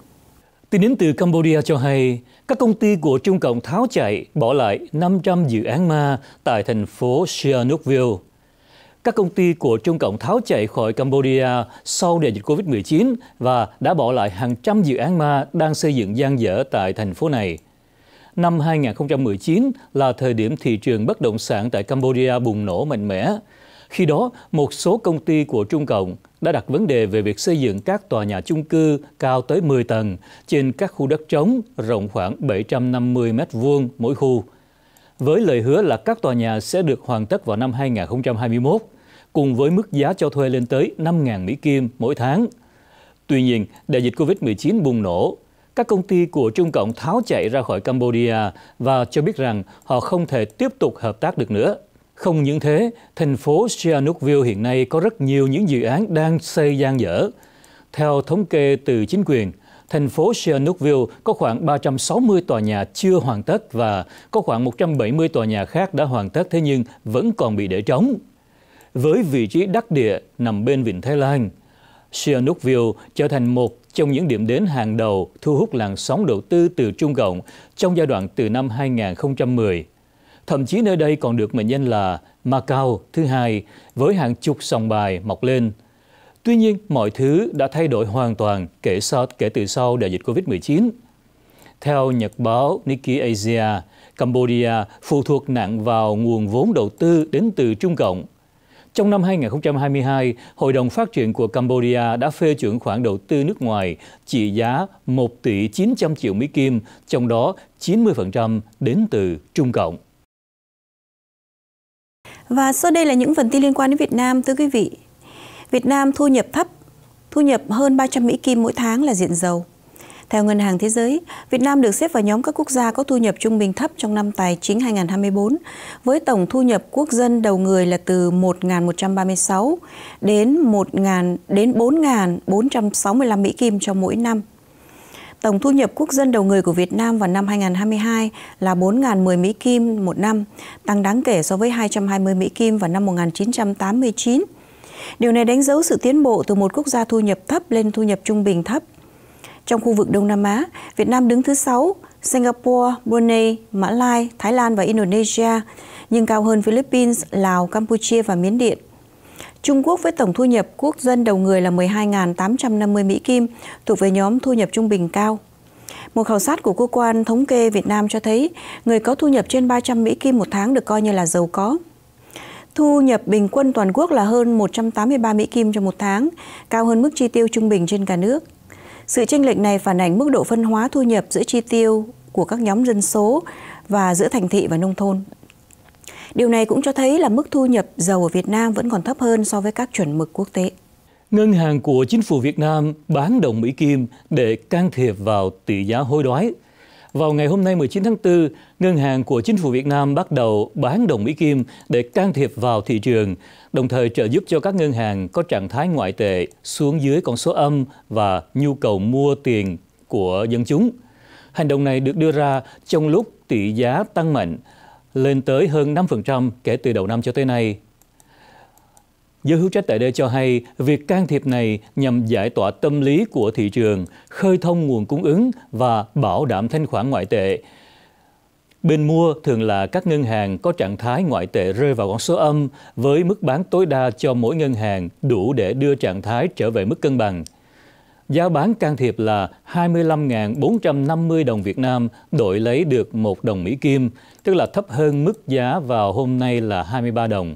Tin đến từ Cambodia cho hay, các công ty của Trung Cộng tháo chạy, bỏ lại 500 dự án ma tại thành phố Sihanoukville. Các công ty của Trung Cộng tháo chạy khỏi Cambodia sau đại dịch COVID-19 và đã bỏ lại hàng trăm dự án ma đang xây dựng gian dở tại thành phố này. Năm 2019 là thời điểm thị trường bất động sản tại Cambodia bùng nổ mạnh mẽ khi đó, một số công ty của Trung Cộng đã đặt vấn đề về việc xây dựng các tòa nhà chung cư cao tới 10 tầng trên các khu đất trống rộng khoảng 750 m2 mỗi khu, với lời hứa là các tòa nhà sẽ được hoàn tất vào năm 2021, cùng với mức giá cho thuê lên tới 5.000 Mỹ Kim mỗi tháng. Tuy nhiên, đại dịch COVID-19 bùng nổ, các công ty của Trung Cộng tháo chạy ra khỏi Cambodia và cho biết rằng họ không thể tiếp tục hợp tác được nữa. Không những thế, thành phố Sihanoukville hiện nay có rất nhiều những dự án đang xây gian dở. Theo thống kê từ chính quyền, thành phố Sihanoukville có khoảng 360 tòa nhà chưa hoàn tất và có khoảng 170 tòa nhà khác đã hoàn tất thế nhưng vẫn còn bị để trống. Với vị trí đắc địa nằm bên Vịnh Thái Lan, Sihanoukville trở thành một trong những điểm đến hàng đầu thu hút làn sóng đầu tư từ Trung Cộng trong giai đoạn từ năm 2010 Thậm chí nơi đây còn được mệnh danh là Macau thứ hai với hàng chục sòng bài mọc lên. Tuy nhiên, mọi thứ đã thay đổi hoàn toàn kể, sau, kể từ sau đại dịch Covid-19. Theo nhật báo Nikkei Asia, Cambodia phụ thuộc nặng vào nguồn vốn đầu tư đến từ Trung Cộng. Trong năm 2022, Hội đồng Phát triển của Cambodia đã phê chuẩn khoản đầu tư nước ngoài trị giá 1 tỷ 900 triệu Mỹ Kim, trong đó 90% đến từ Trung Cộng. Và sau đây là những phần tin liên quan đến Việt Nam thưa quý vị. Việt Nam thu nhập thấp, thu nhập hơn 300 Mỹ Kim mỗi tháng là diện giàu. Theo Ngân hàng Thế giới, Việt Nam được xếp vào nhóm các quốc gia có thu nhập trung bình thấp trong năm tài chính 2024, với tổng thu nhập quốc dân đầu người là từ 1.136 đến 1.000 đến 4.465 Mỹ Kim trong mỗi năm. Tổng thu nhập quốc dân đầu người của Việt Nam vào năm 2022 là 4.010 Mỹ Kim một năm, tăng đáng kể so với 220 Mỹ Kim vào năm 1989. Điều này đánh dấu sự tiến bộ từ một quốc gia thu nhập thấp lên thu nhập trung bình thấp. Trong khu vực Đông Nam Á, Việt Nam đứng thứ 6, Singapore, Brunei, Mã Lai, Thái Lan và Indonesia, nhưng cao hơn Philippines, Lào, Campuchia và Miến Điện. Trung Quốc với tổng thu nhập quốc dân đầu người là 12.850 Mỹ Kim, thuộc về nhóm thu nhập trung bình cao. Một khảo sát của cơ quan thống kê Việt Nam cho thấy người có thu nhập trên 300 Mỹ Kim một tháng được coi như là giàu có. Thu nhập bình quân toàn quốc là hơn 183 Mỹ Kim trong một tháng, cao hơn mức chi tiêu trung bình trên cả nước. Sự chênh lệch này phản ánh mức độ phân hóa thu nhập giữa chi tiêu của các nhóm dân số và giữa thành thị và nông thôn. Điều này cũng cho thấy là mức thu nhập dầu ở Việt Nam vẫn còn thấp hơn so với các chuẩn mực quốc tế. Ngân hàng của chính phủ Việt Nam bán đồng Mỹ Kim để can thiệp vào tỷ giá hối đoái. Vào ngày hôm nay 19 tháng 4, Ngân hàng của chính phủ Việt Nam bắt đầu bán đồng Mỹ Kim để can thiệp vào thị trường, đồng thời trợ giúp cho các ngân hàng có trạng thái ngoại tệ xuống dưới con số âm và nhu cầu mua tiền của dân chúng. Hành động này được đưa ra trong lúc tỷ giá tăng mạnh lên tới hơn 5% kể từ đầu năm cho tới nay. Giới hữu trách tại đây cho hay, việc can thiệp này nhằm giải tỏa tâm lý của thị trường, khơi thông nguồn cung ứng và bảo đảm thanh khoản ngoại tệ. Bên mua thường là các ngân hàng có trạng thái ngoại tệ rơi vào con số âm với mức bán tối đa cho mỗi ngân hàng đủ để đưa trạng thái trở về mức cân bằng – Giá bán can thiệp là 25.450 đồng Việt Nam đổi lấy được 1 đồng Mỹ Kim, tức là thấp hơn mức giá vào hôm nay là 23 đồng.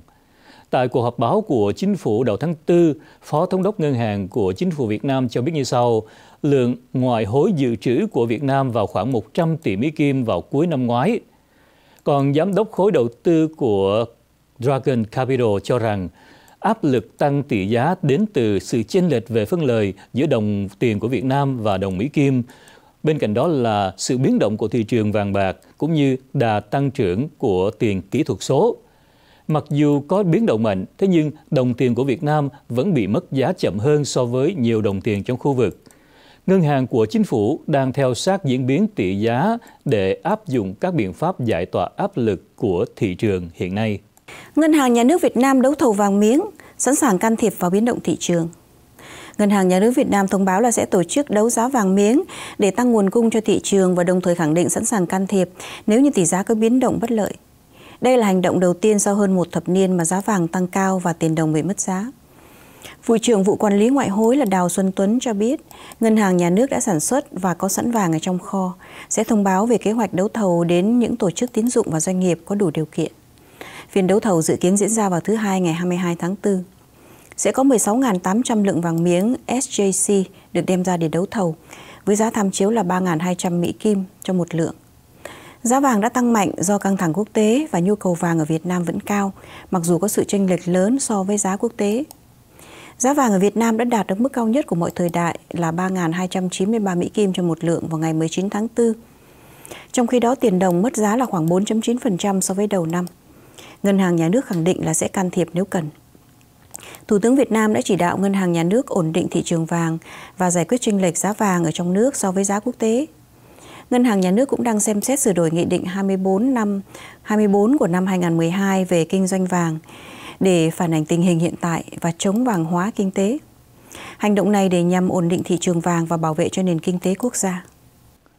Tại cuộc họp báo của chính phủ đầu tháng 4, Phó Thống đốc Ngân hàng của Chính phủ Việt Nam cho biết như sau, lượng ngoại hối dự trữ của Việt Nam vào khoảng 100 tỷ Mỹ Kim vào cuối năm ngoái. Còn Giám đốc khối đầu tư của Dragon Capital cho rằng áp lực tăng tỷ giá đến từ sự chênh lệch về phân lời giữa đồng tiền của Việt Nam và đồng Mỹ Kim. Bên cạnh đó là sự biến động của thị trường vàng bạc cũng như đà tăng trưởng của tiền kỹ thuật số. Mặc dù có biến động mạnh, thế nhưng đồng tiền của Việt Nam vẫn bị mất giá chậm hơn so với nhiều đồng tiền trong khu vực. Ngân hàng của chính phủ đang theo sát diễn biến tỷ giá để áp dụng các biện pháp giải tỏa áp lực của thị trường hiện nay. Ngân hàng Nhà nước Việt Nam đấu thầu vàng miếng, sẵn sàng can thiệp vào biến động thị trường. Ngân hàng Nhà nước Việt Nam thông báo là sẽ tổ chức đấu giá vàng miếng để tăng nguồn cung cho thị trường và đồng thời khẳng định sẵn sàng can thiệp nếu như tỷ giá có biến động bất lợi. Đây là hành động đầu tiên sau hơn một thập niên mà giá vàng tăng cao và tiền đồng bị mất giá. Vụ trưởng vụ quản lý ngoại hối là Đào Xuân Tuấn cho biết, Ngân hàng Nhà nước đã sản xuất và có sẵn vàng ở trong kho, sẽ thông báo về kế hoạch đấu thầu đến những tổ chức tín dụng và doanh nghiệp có đủ điều kiện. Phiên đấu thầu dự kiến diễn ra vào thứ Hai ngày 22 tháng 4. Sẽ có 16.800 lượng vàng miếng SJC được đem ra để đấu thầu, với giá tham chiếu là 3.200 Mỹ Kim cho một lượng. Giá vàng đã tăng mạnh do căng thẳng quốc tế và nhu cầu vàng ở Việt Nam vẫn cao, mặc dù có sự chênh lệch lớn so với giá quốc tế. Giá vàng ở Việt Nam đã đạt được mức cao nhất của mọi thời đại là 3.293 Mỹ Kim cho một lượng vào ngày 19 tháng 4. Trong khi đó, tiền đồng mất giá là khoảng 4.9% so với đầu năm. Ngân hàng Nhà nước khẳng định là sẽ can thiệp nếu cần. Thủ tướng Việt Nam đã chỉ đạo Ngân hàng Nhà nước ổn định thị trường vàng và giải quyết chênh lệch giá vàng ở trong nước so với giá quốc tế. Ngân hàng Nhà nước cũng đang xem xét sửa đổi Nghị định 24 năm 24 của năm 2012 về kinh doanh vàng để phản ảnh tình hình hiện tại và chống vàng hóa kinh tế. Hành động này để nhằm ổn định thị trường vàng và bảo vệ cho nền kinh tế quốc gia.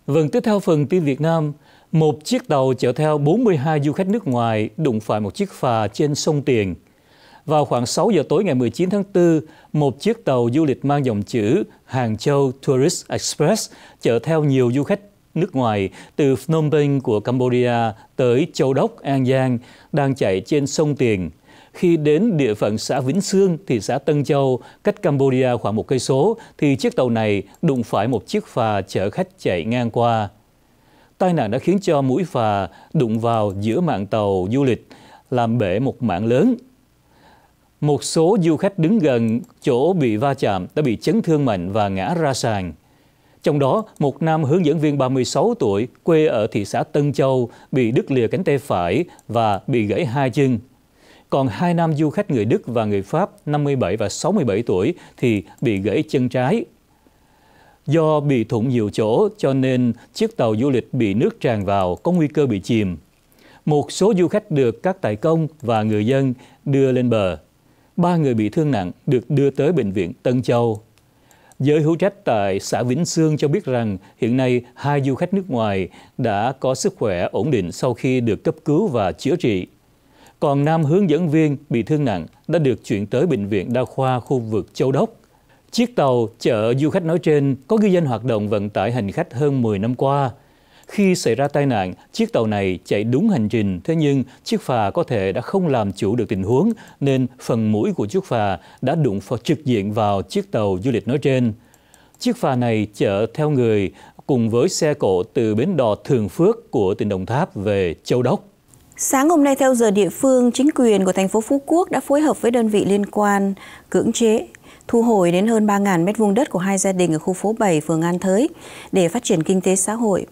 Vâng, tiếp theo phần tin Việt Nam, một chiếc tàu chở theo 42 du khách nước ngoài đụng phải một chiếc phà trên sông Tiền. Vào khoảng 6 giờ tối ngày 19 tháng 4, một chiếc tàu du lịch mang dòng chữ Hàng Châu Tourist Express chở theo nhiều du khách nước ngoài từ Phnom Penh của Cambodia tới Châu Đốc, An Giang đang chạy trên sông Tiền. Khi đến địa phận xã Vĩnh Sương, thị xã Tân Châu, cách Cambodia khoảng một cây số, thì chiếc tàu này đụng phải một chiếc phà chở khách chạy ngang qua. Tai nạn đã khiến cho mũi phà đụng vào giữa mạng tàu du lịch, làm bể một mạng lớn. Một số du khách đứng gần chỗ bị va chạm đã bị chấn thương mạnh và ngã ra sàn. Trong đó, một nam hướng dẫn viên 36 tuổi quê ở thị xã Tân Châu bị đứt lìa cánh tay phải và bị gãy hai chân. Còn hai nam du khách người Đức và người Pháp 57 và 67 tuổi thì bị gãy chân trái. Do bị thủng nhiều chỗ cho nên chiếc tàu du lịch bị nước tràn vào có nguy cơ bị chìm. Một số du khách được các tài công và người dân đưa lên bờ. Ba người bị thương nặng được đưa tới bệnh viện Tân Châu. Giới hữu trách tại xã Vĩnh Sương cho biết rằng hiện nay hai du khách nước ngoài đã có sức khỏe ổn định sau khi được cấp cứu và chữa trị. Còn nam hướng dẫn viên bị thương nặng đã được chuyển tới bệnh viện đa khoa khu vực Châu Đốc Chiếc tàu chở du khách nói trên có ghi danh hoạt động vận tải hành khách hơn 10 năm qua. Khi xảy ra tai nạn, chiếc tàu này chạy đúng hành trình, thế nhưng chiếc phà có thể đã không làm chủ được tình huống, nên phần mũi của chiếc phà đã đụng trực diện vào chiếc tàu du lịch nói trên. Chiếc phà này chở theo người cùng với xe cộ từ bến đò Thường Phước của tỉnh Đồng Tháp về Châu Đốc. Sáng hôm nay theo giờ địa phương, chính quyền của thành phố Phú Quốc đã phối hợp với đơn vị liên quan cưỡng chế thu hồi đến hơn 3.000 m2 đất của hai gia đình ở khu phố 7, phường An Thới để phát triển kinh tế xã hội.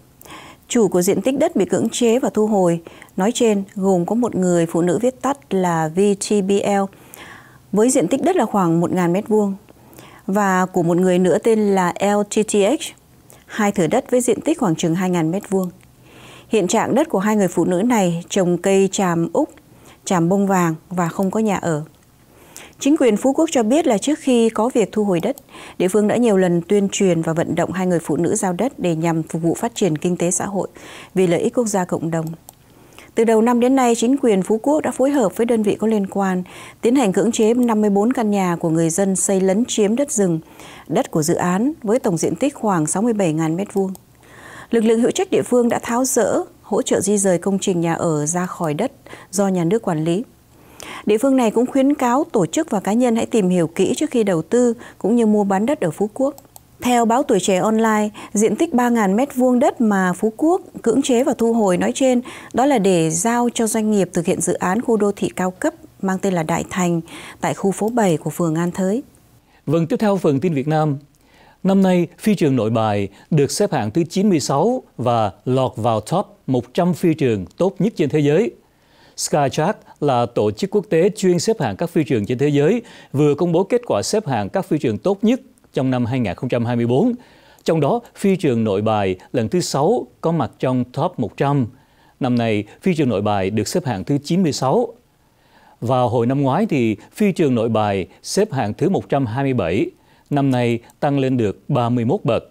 Chủ của diện tích đất bị cưỡng chế và thu hồi, nói trên gồm có một người phụ nữ viết tắt là VTBL, với diện tích đất là khoảng 1.000 m2 và của một người nữa tên là LTTH, hai thửa đất với diện tích khoảng chừng 2.000 m2. Hiện trạng đất của hai người phụ nữ này trồng cây tràm Úc, tràm bông vàng và không có nhà ở. Chính quyền Phú Quốc cho biết là trước khi có việc thu hồi đất, địa phương đã nhiều lần tuyên truyền và vận động hai người phụ nữ giao đất để nhằm phục vụ phát triển kinh tế xã hội vì lợi ích quốc gia cộng đồng. Từ đầu năm đến nay, chính quyền Phú Quốc đã phối hợp với đơn vị có liên quan tiến hành cưỡng chế 54 căn nhà của người dân xây lấn chiếm đất rừng, đất của dự án với tổng diện tích khoảng 67.000 m2. Lực lượng hữu trách địa phương đã tháo rỡ, hỗ trợ di rời công trình nhà ở ra khỏi đất do nhà nước quản lý. Địa phương này cũng khuyến cáo tổ chức và cá nhân hãy tìm hiểu kỹ trước khi đầu tư cũng như mua bán đất ở Phú Quốc. Theo báo Tuổi Trẻ Online, diện tích 3.000m2 đất mà Phú Quốc cưỡng chế và thu hồi nói trên đó là để giao cho doanh nghiệp thực hiện dự án khu đô thị cao cấp mang tên là Đại Thành tại khu phố 7 của phường An Thới. Vâng, tiếp theo phần tin Việt Nam. Năm nay, phi trường nội bài được xếp hạng thứ 96 và lọt vào top 100 phi trường tốt nhất trên thế giới – Skytrax là tổ chức quốc tế chuyên xếp hạng các phi trường trên thế giới, vừa công bố kết quả xếp hạng các phi trường tốt nhất trong năm 2024. Trong đó, phi trường nội bài lần thứ 6 có mặt trong top 100. Năm nay, phi trường nội bài được xếp hạng thứ 96. và hồi năm ngoái thì phi trường nội bài xếp hạng thứ 127, năm nay tăng lên được 31 bậc.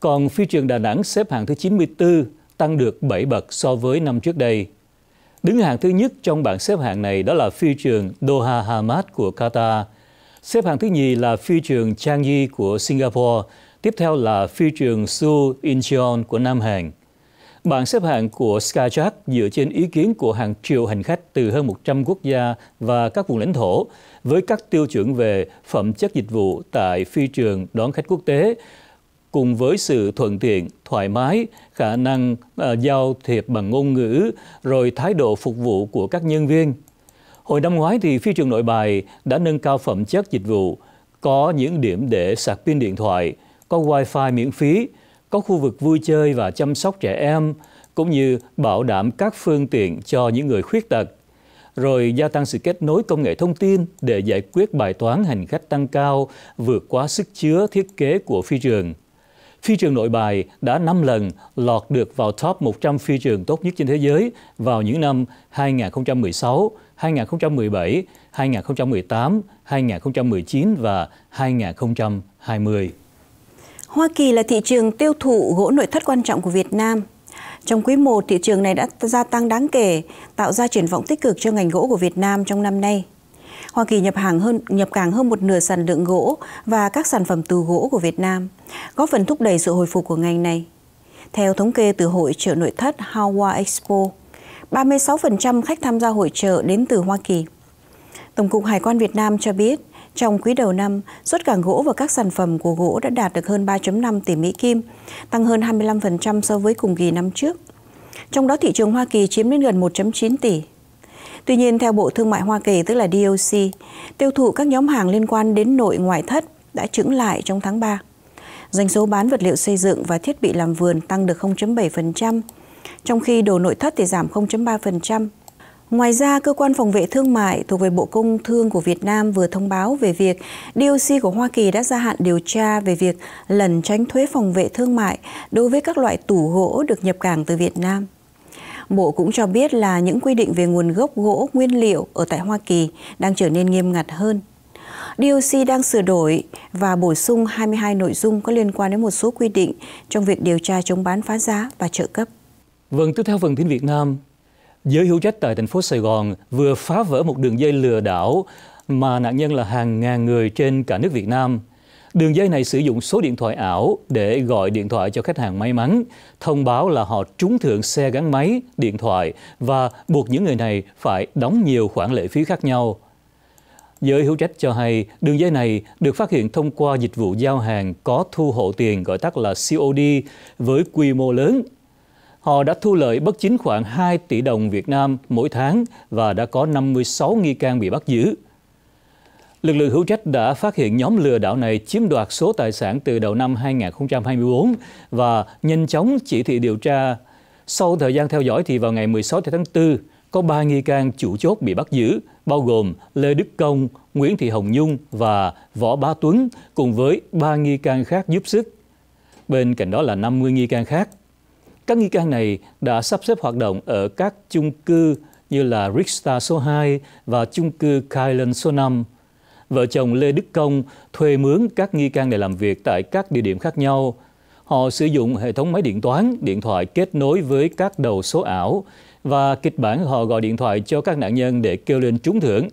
Còn phi trường Đà Nẵng xếp hạng thứ 94, tăng được 7 bậc so với năm trước đây. Đứng hàng thứ nhất trong bảng xếp hạng này đó là phi trường Doha Hamad của Qatar. Xếp hạng thứ nhì là phi trường Changi của Singapore. Tiếp theo là phi trường Su Incheon của Nam Hàn. Bảng xếp hạng của Skytrax dựa trên ý kiến của hàng triệu hành khách từ hơn 100 quốc gia và các vùng lãnh thổ với các tiêu chuẩn về phẩm chất dịch vụ tại phi trường đón khách quốc tế, cùng với sự thuận tiện, thoải mái, khả năng uh, giao thiệp bằng ngôn ngữ, rồi thái độ phục vụ của các nhân viên. Hồi năm ngoái thì phi trường nội bài đã nâng cao phẩm chất dịch vụ, có những điểm để sạc pin điện thoại, có wifi miễn phí, có khu vực vui chơi và chăm sóc trẻ em, cũng như bảo đảm các phương tiện cho những người khuyết tật rồi gia tăng sự kết nối công nghệ thông tin để giải quyết bài toán hành khách tăng cao vượt quá sức chứa thiết kế của phi trường. Phi trường nội bài đã 5 lần lọt được vào top 100 phi trường tốt nhất trên thế giới vào những năm 2016, 2017, 2018, 2019 và 2020. Hoa Kỳ là thị trường tiêu thụ gỗ nội thất quan trọng của Việt Nam. Trong quý 1, thị trường này đã gia tăng đáng kể, tạo ra triển vọng tích cực cho ngành gỗ của Việt Nam trong năm nay. Hoa Kỳ nhập hàng hơn nhập càng hơn một nửa sản lượng gỗ và các sản phẩm từ gỗ của Việt Nam, góp phần thúc đẩy sự hồi phục của ngành này. Theo thống kê từ hội trợ nội thất Hawa Expo, 36% khách tham gia hội trợ đến từ Hoa Kỳ. Tổng cục Hải quan Việt Nam cho biết, trong quý đầu năm, xuất cảng gỗ và các sản phẩm của gỗ đã đạt được hơn 3.5 tỷ Mỹ Kim, tăng hơn 25% so với cùng kỳ năm trước. Trong đó thị trường Hoa Kỳ chiếm đến gần 1.9 tỷ, Tuy nhiên, theo Bộ Thương mại Hoa Kỳ, tức là DOC, tiêu thụ các nhóm hàng liên quan đến nội ngoại thất đã chững lại trong tháng 3. Doanh số bán vật liệu xây dựng và thiết bị làm vườn tăng được 0.7%, trong khi đồ nội thất thì giảm 0.3%. Ngoài ra, Cơ quan Phòng vệ Thương mại thuộc về Bộ Công Thương của Việt Nam vừa thông báo về việc DOC của Hoa Kỳ đã gia hạn điều tra về việc lẩn tránh thuế phòng vệ thương mại đối với các loại tủ gỗ được nhập cảng từ Việt Nam. Bộ cũng cho biết là những quy định về nguồn gốc gỗ nguyên liệu ở tại Hoa Kỳ đang trở nên nghiêm ngặt hơn. DOC đang sửa đổi và bổ sung 22 nội dung có liên quan đến một số quy định trong việc điều tra chống bán phá giá và trợ cấp. Vâng, tiếp theo phần tin Việt Nam. Giới hữu trách tại thành phố Sài Gòn vừa phá vỡ một đường dây lừa đảo mà nạn nhân là hàng ngàn người trên cả nước Việt Nam – Đường dây này sử dụng số điện thoại ảo để gọi điện thoại cho khách hàng may mắn, thông báo là họ trúng thưởng xe gắn máy, điện thoại và buộc những người này phải đóng nhiều khoản lệ phí khác nhau. Giới hữu trách cho hay, đường dây này được phát hiện thông qua dịch vụ giao hàng có thu hộ tiền gọi tắt là COD với quy mô lớn. Họ đã thu lợi bất chính khoảng 2 tỷ đồng Việt Nam mỗi tháng và đã có 56 nghi can bị bắt giữ. Lực lượng hữu trách đã phát hiện nhóm lừa đảo này chiếm đoạt số tài sản từ đầu năm 2024 và nhanh chóng chỉ thị điều tra. Sau thời gian theo dõi thì vào ngày 16 tháng 4, có 3 nghi can chủ chốt bị bắt giữ, bao gồm Lê Đức Công, Nguyễn Thị Hồng Nhung và Võ Bá Tuấn, cùng với 3 nghi can khác giúp sức. Bên cạnh đó là 50 nghi can khác. Các nghi can này đã sắp xếp hoạt động ở các chung cư như là Rickstar số 2 và chung cư Kylan số 5, vợ chồng Lê Đức Công thuê mướn các nghi can này làm việc tại các địa điểm khác nhau. Họ sử dụng hệ thống máy điện toán, điện thoại kết nối với các đầu số ảo và kịch bản họ gọi điện thoại cho các nạn nhân để kêu lên trúng thưởng.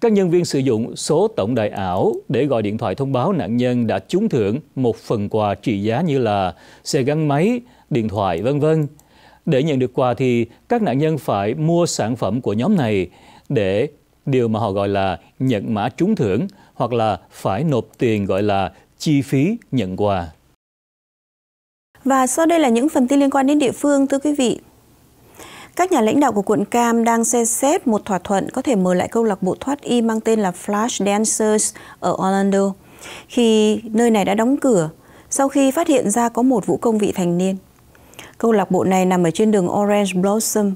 Các nhân viên sử dụng số tổng đài ảo để gọi điện thoại thông báo nạn nhân đã trúng thưởng một phần quà trị giá như là xe gắn máy, điện thoại vân vân. Để nhận được quà thì các nạn nhân phải mua sản phẩm của nhóm này để điều mà họ gọi là nhận mã trúng thưởng hoặc là phải nộp tiền gọi là chi phí nhận quà. Và sau đây là những phần tin liên quan đến địa phương thưa quý vị. Các nhà lãnh đạo của quận Cam đang xem xét một thỏa thuận có thể mở lại câu lạc bộ thoát y mang tên là Flash Dancers ở Orlando khi nơi này đã đóng cửa sau khi phát hiện ra có một vụ công vị thành niên. Câu lạc bộ này nằm ở trên đường Orange Blossom,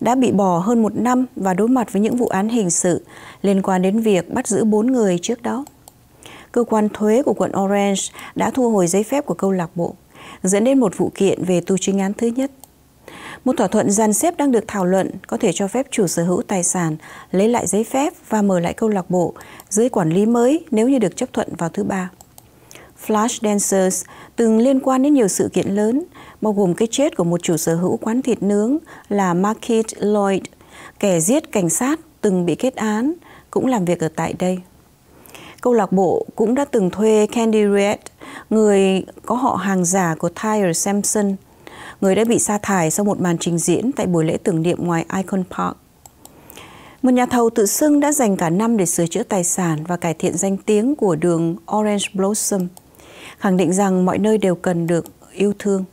đã bị bỏ hơn một năm và đối mặt với những vụ án hình sự liên quan đến việc bắt giữ bốn người trước đó. Cơ quan thuế của quận Orange đã thu hồi giấy phép của câu lạc bộ, dẫn đến một vụ kiện về tu chính án thứ nhất. Một thỏa thuận dàn xếp đang được thảo luận có thể cho phép chủ sở hữu tài sản lấy lại giấy phép và mở lại câu lạc bộ dưới quản lý mới nếu như được chấp thuận vào thứ ba. Flash Dancers từng liên quan đến nhiều sự kiện lớn, bao gồm cái chết của một chủ sở hữu quán thịt nướng là Market Lloyd, kẻ giết cảnh sát từng bị kết án, cũng làm việc ở tại đây. Câu lạc bộ cũng đã từng thuê Candy Reed, người có họ hàng giả của Tyre Sampson, người đã bị sa thải sau một màn trình diễn tại buổi lễ tưởng niệm ngoài Icon Park. Một nhà thầu tự xưng đã dành cả năm để sửa chữa tài sản và cải thiện danh tiếng của đường Orange Blossom – khẳng định rằng mọi nơi đều cần được yêu thương.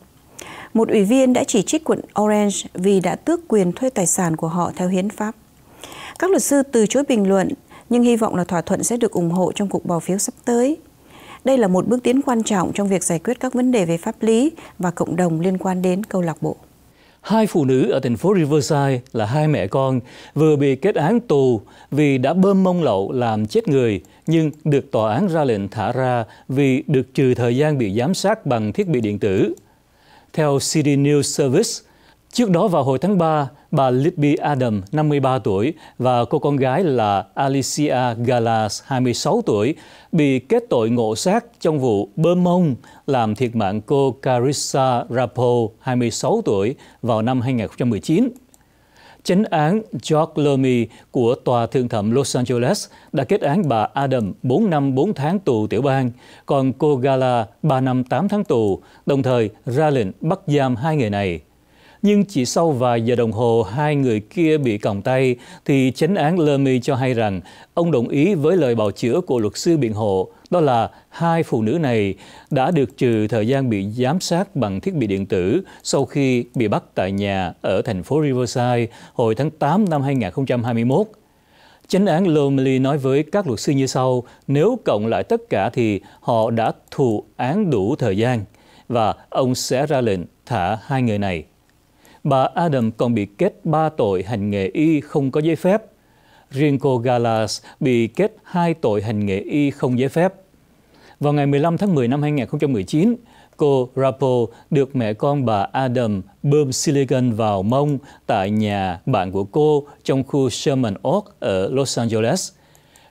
Một ủy viên đã chỉ trích quận Orange vì đã tước quyền thuê tài sản của họ theo hiến pháp. Các luật sư từ chối bình luận nhưng hy vọng là thỏa thuận sẽ được ủng hộ trong cuộc bỏ phiếu sắp tới. Đây là một bước tiến quan trọng trong việc giải quyết các vấn đề về pháp lý và cộng đồng liên quan đến câu lạc bộ. Hai phụ nữ ở thành phố Riverside là hai mẹ con vừa bị kết án tù vì đã bơm mông lậu làm chết người nhưng được tòa án ra lệnh thả ra vì được trừ thời gian bị giám sát bằng thiết bị điện tử. Theo City News Service, trước đó vào hồi tháng 3, bà Libby Adam, 53 tuổi, và cô con gái là Alicia Galas, 26 tuổi, bị kết tội ngộ sát trong vụ bơm mông làm thiệt mạng cô Carissa Rapo, 26 tuổi, vào năm 2019. Chánh án George Lomy của Tòa Thượng thẩm Los Angeles đã kết án bà Adam 4 năm 4 tháng tù tiểu bang, còn cô Gala 3 năm 8 tháng tù, đồng thời ra lệnh bắt giam hai người này. Nhưng chỉ sau vài giờ đồng hồ hai người kia bị còng tay, thì chánh án Lomy cho hay rằng ông đồng ý với lời bào chữa của luật sư biện hộ đó là hai phụ nữ này đã được trừ thời gian bị giám sát bằng thiết bị điện tử sau khi bị bắt tại nhà ở thành phố Riverside hồi tháng 8 năm 2021. Chánh án Lomley nói với các luật sư như sau, nếu cộng lại tất cả thì họ đã thụ án đủ thời gian và ông sẽ ra lệnh thả hai người này. Bà Adam còn bị kết ba tội hành nghề y không có giấy phép. Riêng cô Galas bị kết hai tội hành nghề y không giấy phép. Vào ngày 15 tháng 10 năm 2019, cô Rapo được mẹ con bà Adam bơm silicon vào mông tại nhà bạn của cô trong khu Sherman Oaks ở Los Angeles.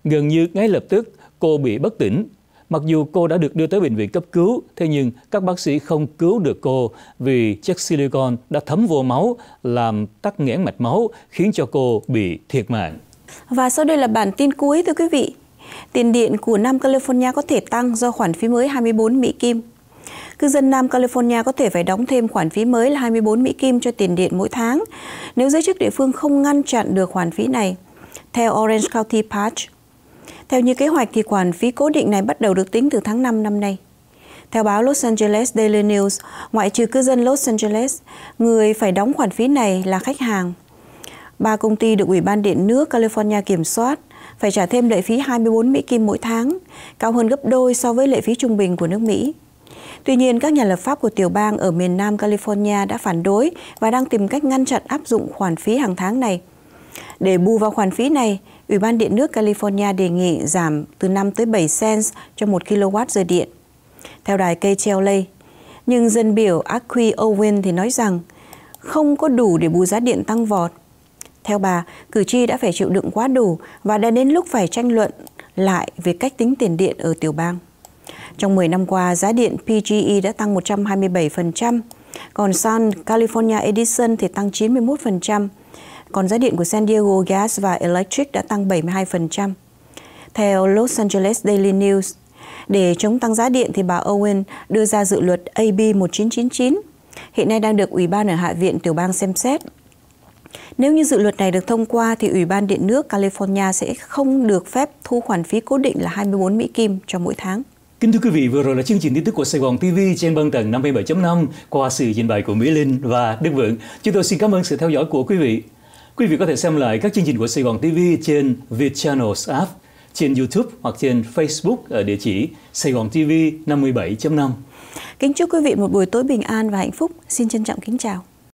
Gần như ngay lập tức, cô bị bất tỉnh. Mặc dù cô đã được đưa tới bệnh viện cấp cứu, thế nhưng các bác sĩ không cứu được cô vì chất silicon đã thấm vô máu, làm tắc nghẽn mạch máu, khiến cho cô bị thiệt mạng. Và sau đây là bản tin cuối thưa quý vị. Tiền điện của Nam California có thể tăng do khoản phí mới 24 Mỹ Kim. Cư dân Nam California có thể phải đóng thêm khoản phí mới là 24 Mỹ Kim cho tiền điện mỗi tháng nếu giới chức địa phương không ngăn chặn được khoản phí này, theo Orange County Patch. Theo như kế hoạch thì khoản phí cố định này bắt đầu được tính từ tháng 5 năm nay. Theo báo Los Angeles Daily News, ngoại trừ cư dân Los Angeles, người phải đóng khoản phí này là khách hàng. Ba công ty được Ủy ban Điện nước California kiểm soát – phải trả thêm lệ phí 24 Mỹ Kim mỗi tháng, cao hơn gấp đôi so với lệ phí trung bình của nước Mỹ. Tuy nhiên, các nhà lập pháp của tiểu bang ở miền Nam California đã phản đối và đang tìm cách ngăn chặn áp dụng khoản phí hàng tháng này. Để bù vào khoản phí này, Ủy ban Điện nước California đề nghị giảm từ 5 tới 7 cents cho 1 kWh điện. Theo đài KTLA, nhưng dân biểu Aqui Owen thì nói rằng không có đủ để bù giá điện tăng vọt theo bà, cử tri đã phải chịu đựng quá đủ và đã đến lúc phải tranh luận lại về cách tính tiền điện ở tiểu bang. Trong 10 năm qua, giá điện PGE đã tăng 127%, còn Sun California Edison thì tăng 91%, còn giá điện của San Diego Gas và Electric đã tăng 72%. Theo Los Angeles Daily News, để chống tăng giá điện thì bà Owen đưa ra dự luật AB 1999, hiện nay đang được Ủy ban ở Hạ viện tiểu bang xem xét nếu như dự luật này được thông qua thì Ủy ban Điện nước California sẽ không được phép thu khoản phí cố định là 24 Mỹ Kim cho mỗi tháng. Kính thưa quý vị, vừa rồi là chương trình tin tức của Sài Gòn TV trên băng tầng 57.5 qua sự trình bày của Mỹ Linh và Đức Vượng. Chúng tôi xin cảm ơn sự theo dõi của quý vị. Quý vị có thể xem lại các chương trình của Sài Gòn TV trên Vietchannels app, trên YouTube hoặc trên Facebook ở địa chỉ Sài Gòn TV 57.5. Kính chúc quý vị một buổi tối bình an và hạnh phúc. Xin trân trọng kính chào.